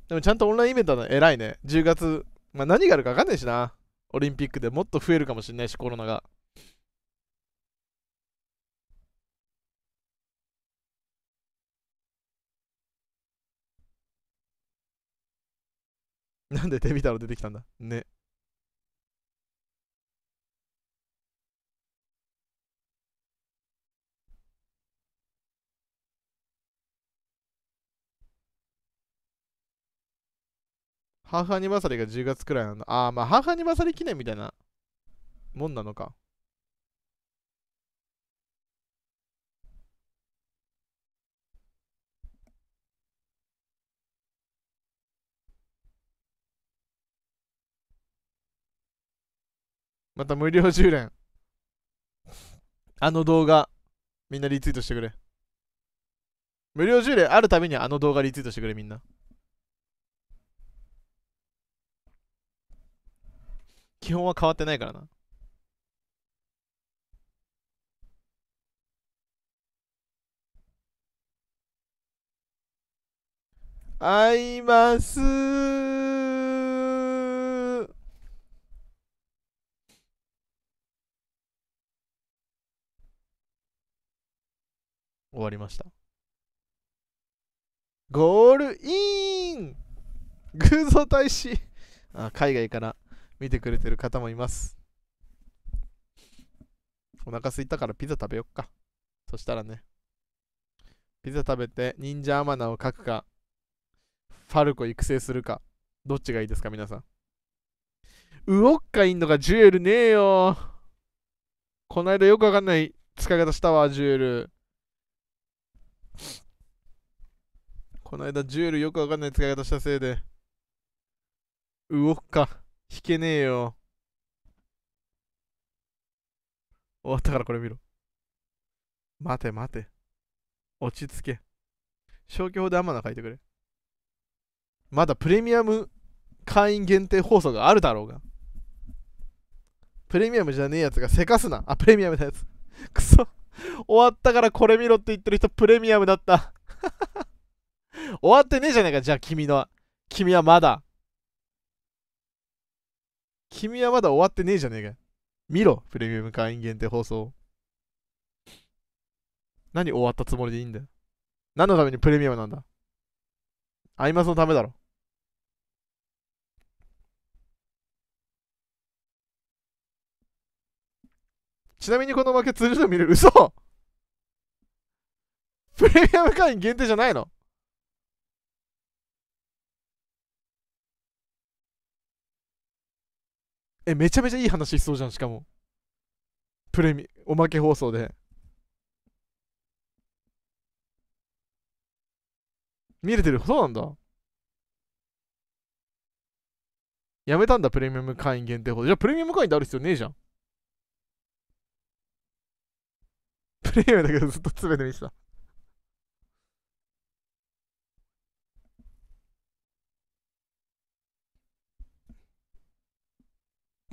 でも、ちゃんとオンラインイベントの偉いね。10月、まあ、何があるか分かんないしな。オリンピックでもっと増えるかもしれないし、コロナが。なんでデビタ郎出てきたんだね。ハーフアニバーサリーが10月くらいなんだ。ああ、まあ、ハーフアニバーサリー記念みたいなもんなのか。また無料10連。あの動画、みんなリツイートしてくれ。無料10連あるためにあの動画リツイートしてくれ、みんな。基本は変わってないからな。あいます終わりました。ゴールイングーゾ大使あ、海外から見てくれてる方もいます。お腹すいたからピザ食べよっか。そしたらね。ピザ食べて、忍者アマナを書くか、ファルコ育成するか、どっちがいいですか、皆さん。ウオッカいんのか、ジュエルねえよ。こないだよくわかんない使い方したわ、ジュエル。この間ジュエルよくわかんない使い方したせいで、ウオッカ。弾けねえよ。終わったからこれ見ろ。待て待て。落ち着け。消去法でアマナ書いてくれ。まだプレミアム会員限定放送があるだろうが。プレミアムじゃねえやつがせかすな。あ、プレミアムのやつ。くそ。終わったからこれ見ろって言ってる人プレミアムだった。終わってねえじゃねえか。じゃあ君の。君はまだ。君はまだ終わってねえじゃねえか。見ろ、プレミアム会員限定放送。何終わったつもりでいいんだよ。何のためにプレミアムなんだアイマスのためだろ。ちなみにこの負け、通常見る。嘘プレミアム会員限定じゃないのえ、めちゃめちゃいい話しそうじゃん、しかも。プレミ、おまけ放送で。見れてるそうなんだ。やめたんだ、プレミアム会員限定ほど。じゃあ、プレミアム会員ってある必要ねえじゃん。プレミアムだけどずっと詰めてみてた。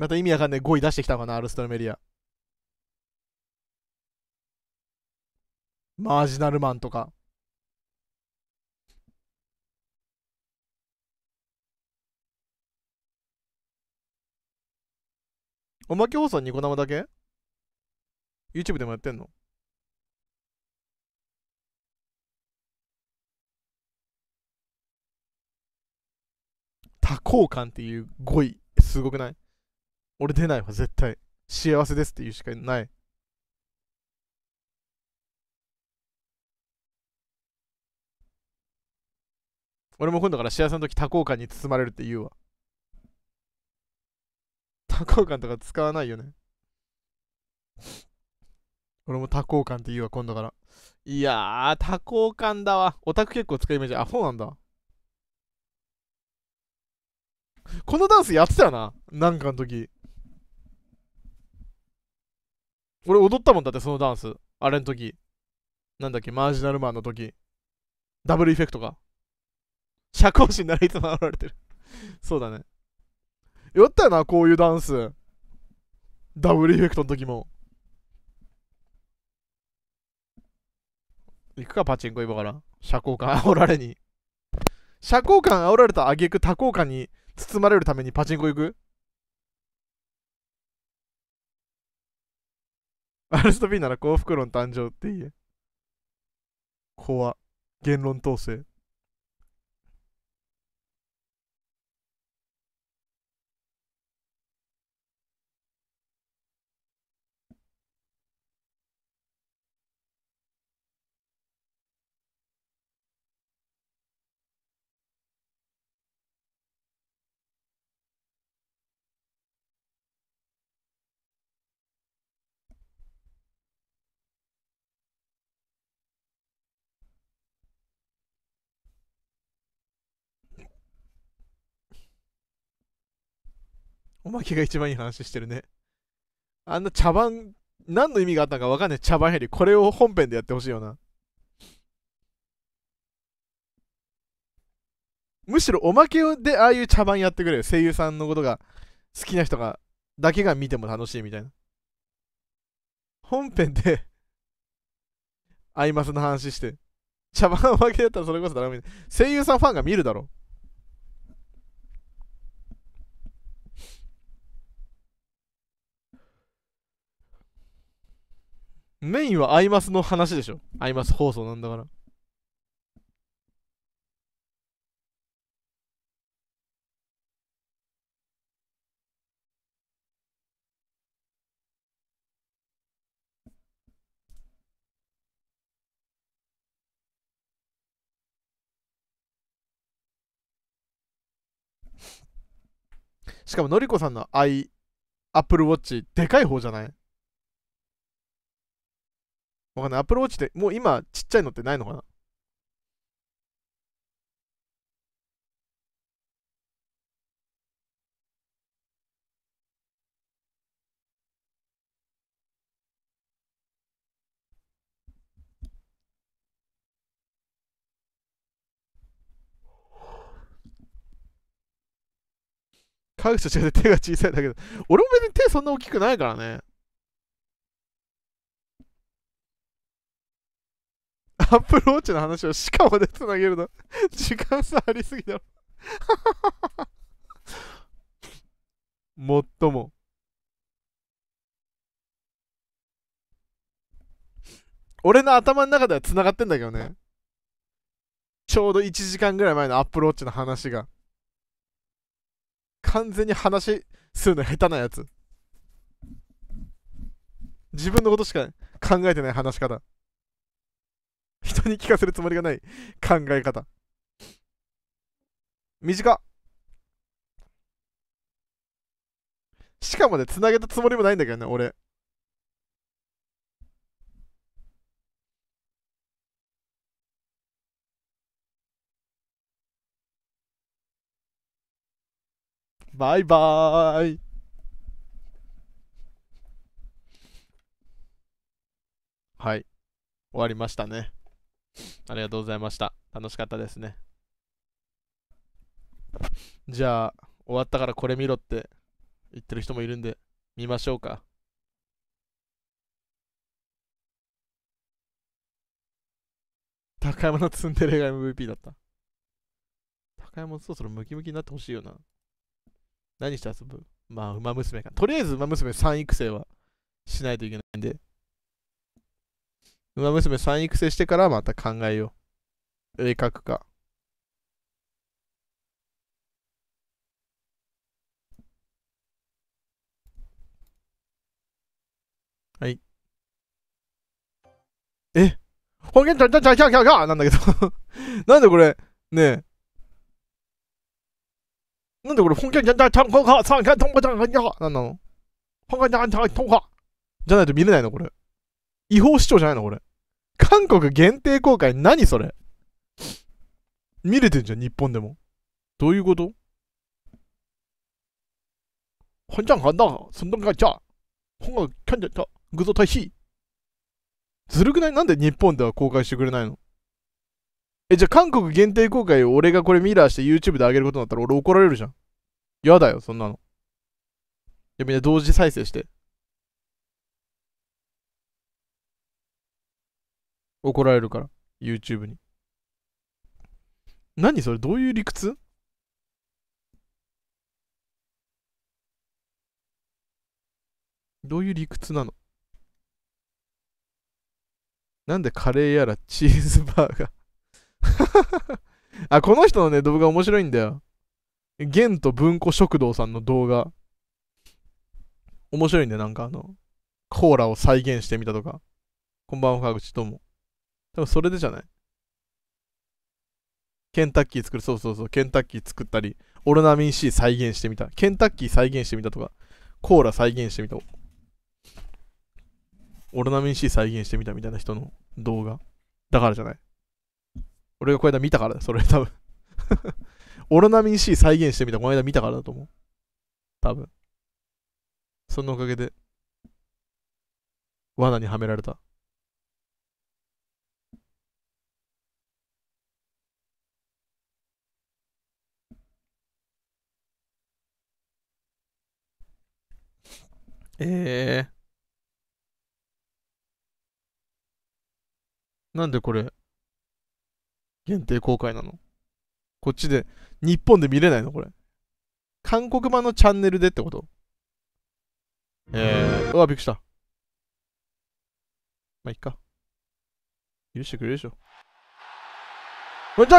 また意味わかんない5位出してきたかな、アルストロメリア。マージナルマンとか。おまけ放送ニコ生だけ ?YouTube でもやってんの多幸感っていう語彙、すごくない俺出ないわ、絶対。幸せですって言うしかない。俺も今度から幸せの時多幸感に包まれるって言うわ。多幸感とか使わないよね。俺も多幸感って言うわ、今度から。いやー、多幸感だわ。オタク結構使うイメージ。あ、そうなんだ。このダンスやってたよな。なんかの時。俺踊ったもんだって、そのダンス。あれの時。なんだっけ、マージナルマンの時。ダブルエフェクトか。社交心ならいつもられてる そうだね。やったよな、こういうダンス。ダブルエフェクトの時も。行くか、パチンコ今から。社交感煽られに。社交感煽られた挙句多幸感に包まれるためにパチンコ行くアルストビーなら幸福論誕生って言え。怖。言論統制。おまけが一番いい話してるね。あんな茶番、何の意味があったかわかんない茶番ヘリ。これを本編でやってほしいよな。むしろおまけでああいう茶番やってくれよ。声優さんのことが好きな人が、だけが見ても楽しいみたいな。本編でアイマスの話して。茶番おまけだったらそれこそだろみたいな。声優さんファンが見るだろ。メインはアイマスの話でしょ。アイマス放送なんだから。しかものりこさんのアイアップルウォッチでかい方じゃないわかんない。アプローチって、もう今、ちっちゃいのってないのかな川口と違って手が小さいだけど、俺も別に手そんな大きくないからね。アップローチの話をしかもでつなげるの。時間差ありすぎだろ。もっとも。俺の頭の中では繋がってんだけどね。ちょうど1時間ぐらい前のアップローチの話が。完全に話するの下手なやつ。自分のことしか考えてない話し方。人に聞かせるつもりがない考え方。短っ。しかもね、繋げたつもりもないんだけどね、俺。バイバーイ。はい。終わりましたね。ありがとうございました。楽しかったですね。じゃあ、終わったからこれ見ろって言ってる人もいるんで、見ましょうか。高山のツンデレが MVP だった。高山そろそろムキムキになってほしいよな。何して遊ぶまあ、馬娘か。とりあえず馬娘3育成はしないといけないんで。ウマ娘3育成してからまた考えよう。絵描くか。はい。え本源ちゃんちゃちゃちゃちゃなんだけど なんでこれ、ねえ。なんでこれ、本件じゃんじゃんちゃんこか、三回とんこちゃんんじゃなんなの本源じゃんちゃんとんか。じゃないと見れないのこれ。違法視聴じゃないのこれ。韓国限定公開何それ見れてんじゃん、日本でも。どういうことんちゃんがな、そんながじゃあ、んがキャンじゃった、ぐぞ大使。ずるくないなんで日本では公開してくれないのえ、じゃあ韓国限定公開を俺がこれミラーして YouTube で上げることになったら俺怒られるじゃん。やだよ、そんなの。いや、みんな同時再生して。怒られるから、YouTube に。何それどういう理屈どういう理屈なのなんでカレーやらチーズバーガー あ、この人のね、動画面白いんだよ。玄と文庫食堂さんの動画。面白いんだよ、なんかあの、コーラを再現してみたとか。こんばんは、川口とも。多分それでじゃないケンタッキー作る、そうそうそう、ケンタッキー作ったり、オロナミン C 再現してみた。ケンタッキー再現してみたとか、コーラ再現してみた。オロナミン C 再現してみたみたいな人の動画。だからじゃない。俺がこの間見たからだ、それ多分 オロナミン C 再現してみた、この間見たからだと思う。多分。そのおかげで、罠にはめられた。ええー。なんでこれ、限定公開なのこっちで、日本で見れないのこれ。韓国版のチャンネルでってことええー。うわ、びっくりした。まあ、いっか。許してくれるでしょ。我这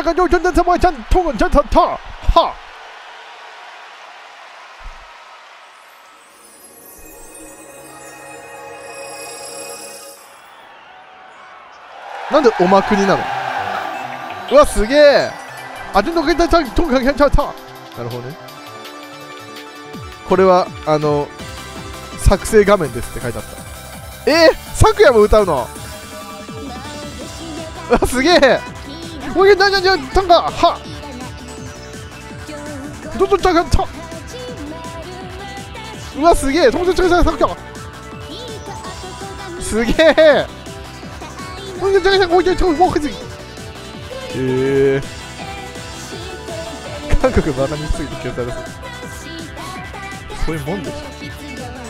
なんでおまくりなのうわすげえあでのけたたとんかけちゃったなるほどねこれはあの作成画面ですって書いてあったえー、昨夜も歌うのうわすげえおいなにゃにゃたんかはどどゃかたうわすげえ友達がさっきすげええー、韓国バカにしすぎて消されそうそういうもんでしょ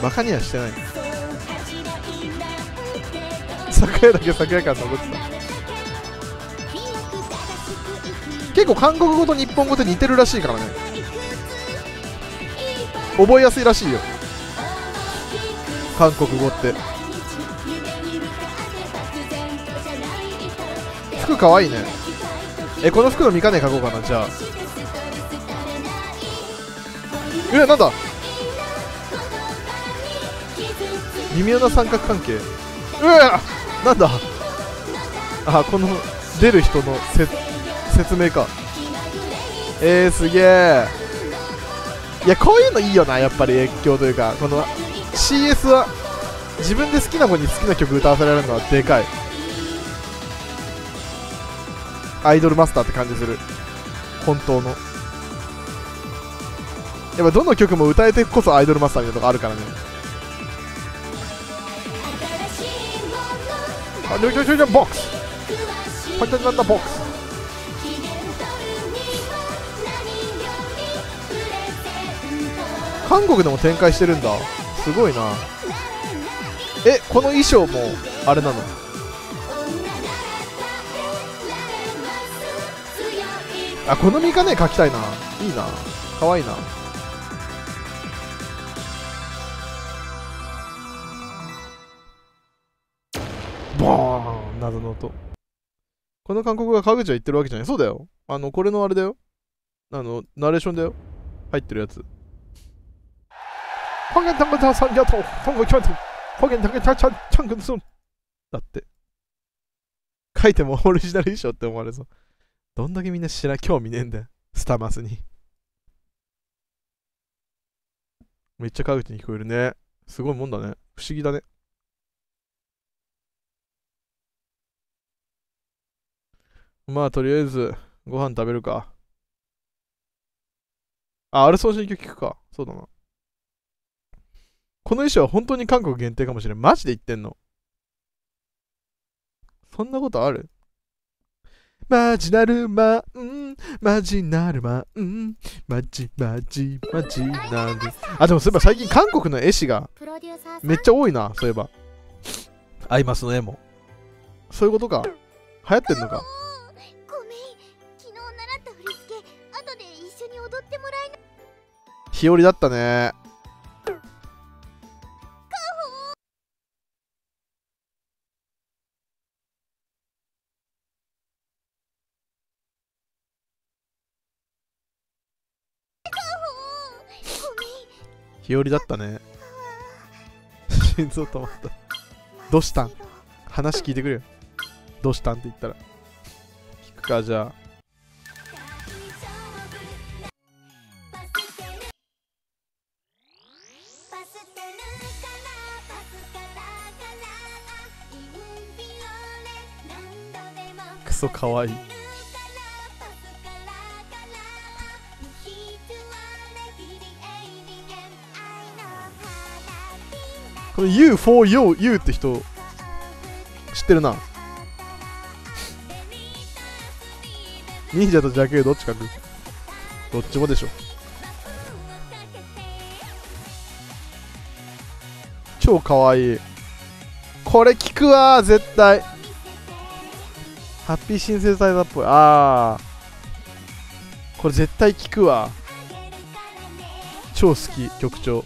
バカにはしてない昨夜だけ昨夜間残ってた結構韓国語と日本語って似てるらしいからね覚えやすいらしいよ韓国語って服かわいいねえこの服のミかね描こうかなじゃあえなんだ微妙な三角関係うわなんだあこの出る人の説明かえー、すげえいやこういうのいいよなやっぱり越境というかこの CS は自分で好きな子に好きな曲歌わせられるのはでかいアイドルマスターって感じする本当のやっぱどの曲も歌えてこそアイドルマスターみたいなとこあるからねあっちょちょちょボックスパチパまったボックス韓国でも展開してるんだすごいなえこの衣装もあれなのあ、このミカね、描きたいな。いいな。かわいいな。ボーン謎の音。この韓国が川口は言ってるわけじゃない。そうだよ。あの、これのあれだよ。あの、ナレーションだよ。入ってるやつ。さんやと、だって。書いてもオリジナル衣装って思われそう。どんだけみんな知ら、興味ねえんだよ。スタマスに。めっちゃ川口に聞こえるね。すごいもんだね。不思議だね。まあ、とりあえず、ご飯食べるか。あ、あれ送信曲聞くか。そうだな。この衣装は本当に韓国限定かもしれん。マジで言ってんのそんなことあるマジナルマン、マジナルマン、マジマジマジナル。あ、でもそういえば最近韓国の絵師がめっちゃ多いな、そういえば。アイマスの絵も。そういうことか。流行ってんのか。ごめん、昨日習った振り付け、後で一緒に踊ってもらい。日和だったね。日和だったね。心臓止まった。どうしたん話聞いてくれよ。どうしたんって言ったら。聞くか、じゃあ。クソかわいい。この U4YOU って人知ってるな忍者と邪気どっちかくどっちもでしょ超かわいいこれ聞くわ絶対ハッピーシンセサイザーっぽいあこれ絶対聞くわ超好き曲調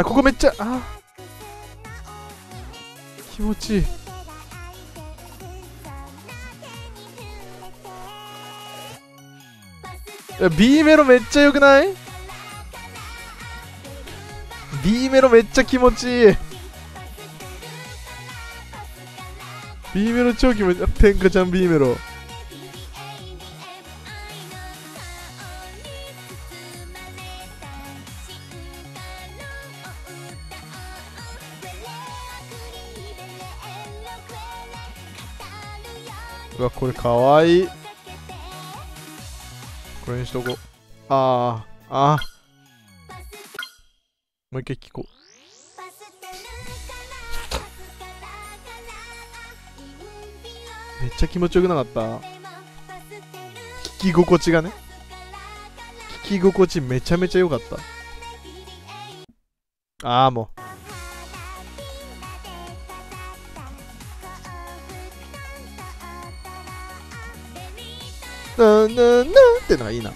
あここめっちゃあ気持ちいいいや B メロめっちゃよくない ?B メロめっちゃ気持ちいい B メロ超気持ちいい天下ちゃん B メロうわこれかわいいこれにしとこうあーああもう一回聞こうめっちゃ気持ちよくなかった聞き心地がね聞き心地めちゃめちゃ良かったああもうーヌヌってのがいいな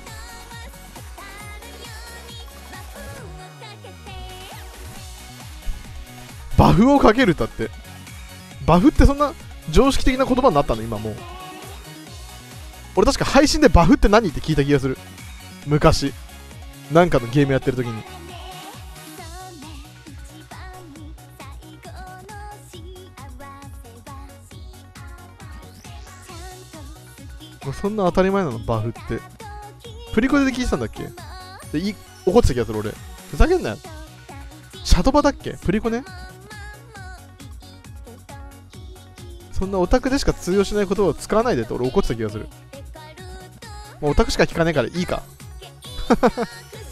バフをかける歌ってバフってそんな常識的な言葉になったの今もう俺確か配信でバフって何って聞いた気がする昔なんかのゲームやってる時にそんな当たり前なのバフってプリコで聞いてたんだっけでい怒ってた気がする俺ふざけんなよシャドバだっけプリコねそんなオタクでしか通用しない言葉を使わないでって俺怒ってた気がするもうオタクしか聞かねえからいいか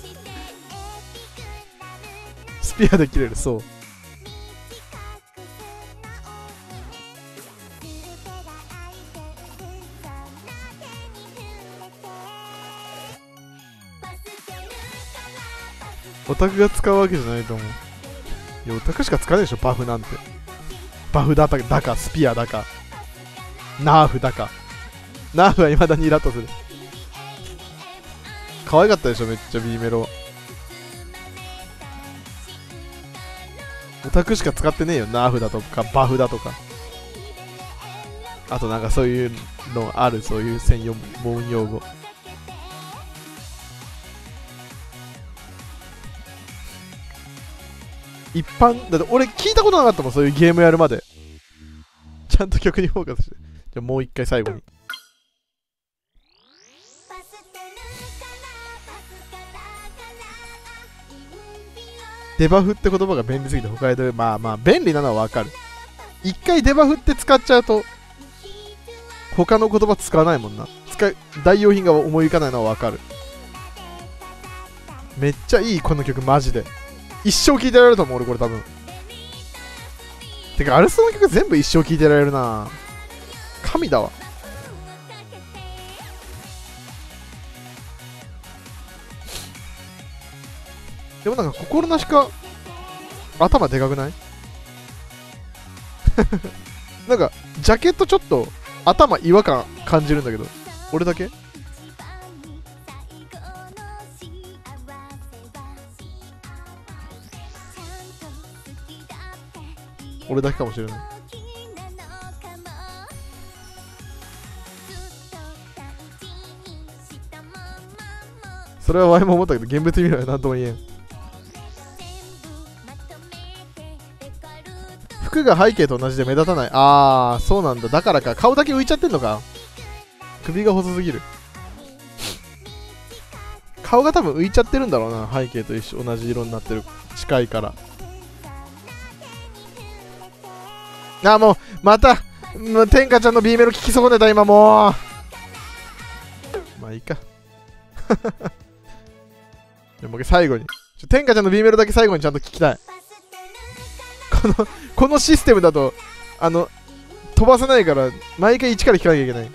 スピアで切れるそうタクが使うわけじゃないと思う。いや、オタクしか使わないでしょ、パフなんて。パフだだか、スピアだか、ナーフだか。ナーフは未だにイラッとする。可愛かったでしょ、めっちゃ B メロ。オタクしか使ってねえよ、ナーフだとか、バフだとか。あとなんかそういうのある、そういう専用文用語。一般、だって俺聞いたことなかったもん、そういうゲームやるまで。ちゃんと曲にフォーカスして。じゃあもう一回最後に。デバフって言葉が便利すぎて他へとまあまあ便利なのはわかる一回デバフって使っちゃうと他の言葉使わないもんな使い代用品が思い浮かないのはわかるめっちゃいいこの曲マジで一生聴いてられると思う、俺これ多分。てか、アルスの曲全部一生聴いてられるな神だわ。でもなんか心なしか頭でかくない なんかジャケットちょっと頭違和感感じるんだけど俺だけ俺だけかもしれないそれはワイも思ったけど現物見ろよ何とも言えん服が背景と同じで目立たないああそうなんだだからか顔だけ浮いちゃってんのか首が細すぎる顔が多分浮いちゃってるんだろうな背景と一緒同じ色になってる近いからあ、もう、また、天下ちゃんの B メロ聞き損ねた、今もう。まあいいか。でも最後に。ちょ天下ちゃんの B メロだけ最後にちゃんと聞きたい。この、このシステムだと、あの、飛ばせないから、毎回1から聞かなきゃいけない。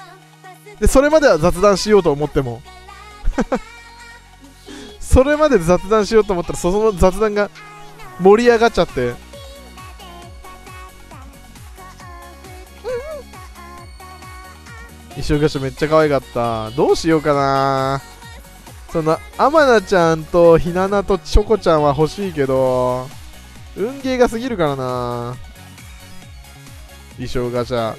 で、それまでは雑談しようと思っても。それまで雑談しようと思ったら、その雑談が盛り上がっちゃって。衣装箇めっちゃ可愛かったどうしようかなそのアマナちゃんとひななとチョコちゃんは欲しいけど運ゲーが過ぎるからな衣装ガチャ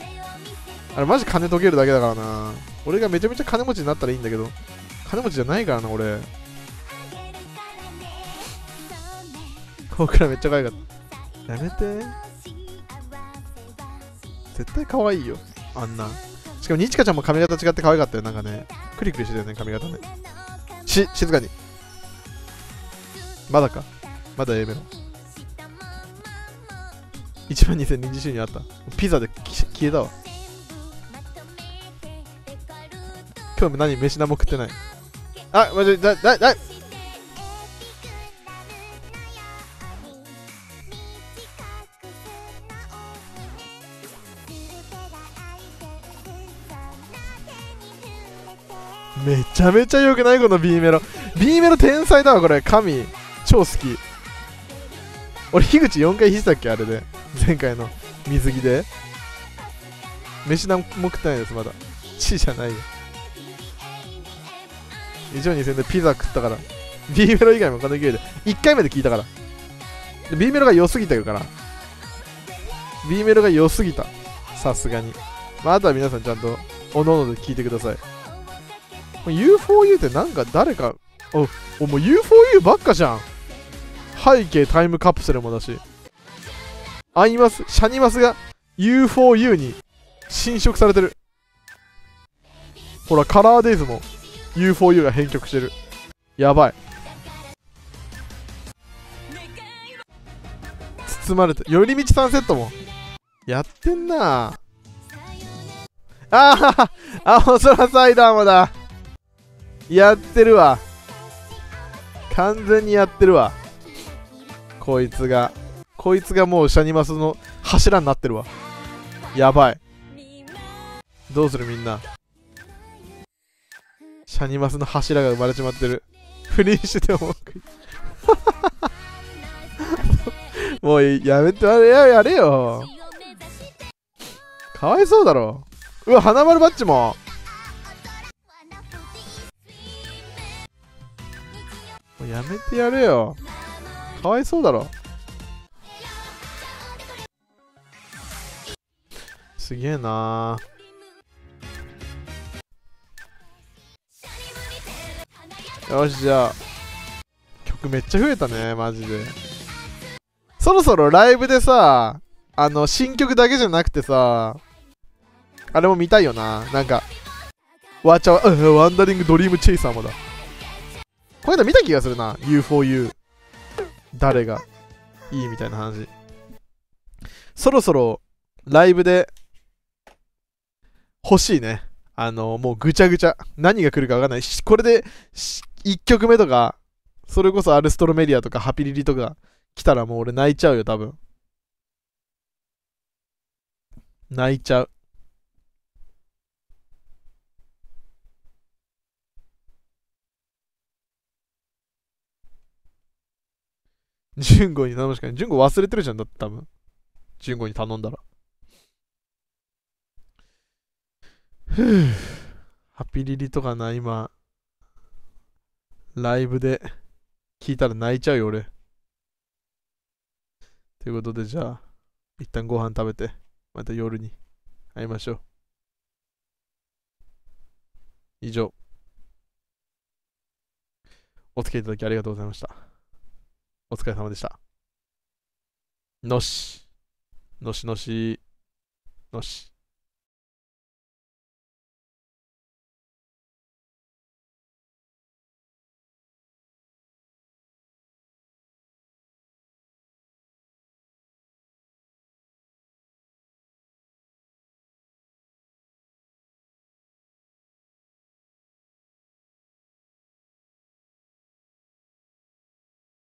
あれマジ金溶けるだけだからな俺がめちゃめちゃ金持ちになったらいいんだけど金持ちじゃないからな俺僕らめっちゃ可愛かったやめて絶対可愛いよあんなしかも、にちかちゃんも髪型違って可愛かったよ。なんかね、クリクリしてたよね、髪型ね。し、静かに。まだか。まだ A メロ。1万2 0 0 0身にあった。ピザで消えたわ。今日も何飯何も食ってない。あ、まじ、だ、だ、だ、めちゃめちゃ良くないこの B メロ B メロ天才だわこれ神超好き俺樋口4回弾いたっけあれで前回の水着で飯何も食ってないですまだ地じゃないよ以上に2000でピザ食ったから B メロ以外も他の勢いで1回目で聞いたからで B メロが良すぎてるから B メロが良すぎたさすがに、まあ、あとは皆さんちゃんとおのおので聞いてください U4U ってなんか誰か、お、おもう U4U ばっかじゃん。背景タイムカプセルもだし。アイマス、シャニマスが U4U に侵食されてる。ほら、カラーデイズも U4U が編曲してる。やばい。包まれて、寄り道3セットも。やってんなああ青空サイダーもだやってるわ完全にやってるわこいつがこいつがもうシャニマスの柱になってるわやばいどうするみんなシャニマスの柱が生まれちまってる不倫してても もうやめてやれやれよかわいそうだろうわ花丸バッジもやめてやれよかわいそうだろすげえなよしじゃあ曲めっちゃ増えたねマジでそろそろライブでさあの新曲だけじゃなくてさあれも見たいよななんかわちゃわ、ワンダリングドリームチェイサーもだこういうの見た気がするな。U4U。誰がいいみたいな話。そろそろライブで欲しいね。あの、もうぐちゃぐちゃ。何が来るかわかんない。しこれで1曲目とか、それこそアルストロメディアとかハピリリとか来たらもう俺泣いちゃうよ、多分。泣いちゃう。純子に頼むしかない。純子忘れてるじゃん、だって多分。純子に頼んだら。ふぅ。ハピリリとかな、今。ライブで聞いたら泣いちゃうよ、俺。ということで、じゃあ、一旦ご飯食べて、また夜に会いましょう。以上。お付き合いいただきありがとうございました。お疲れ様でした。のし。のしのし。のし。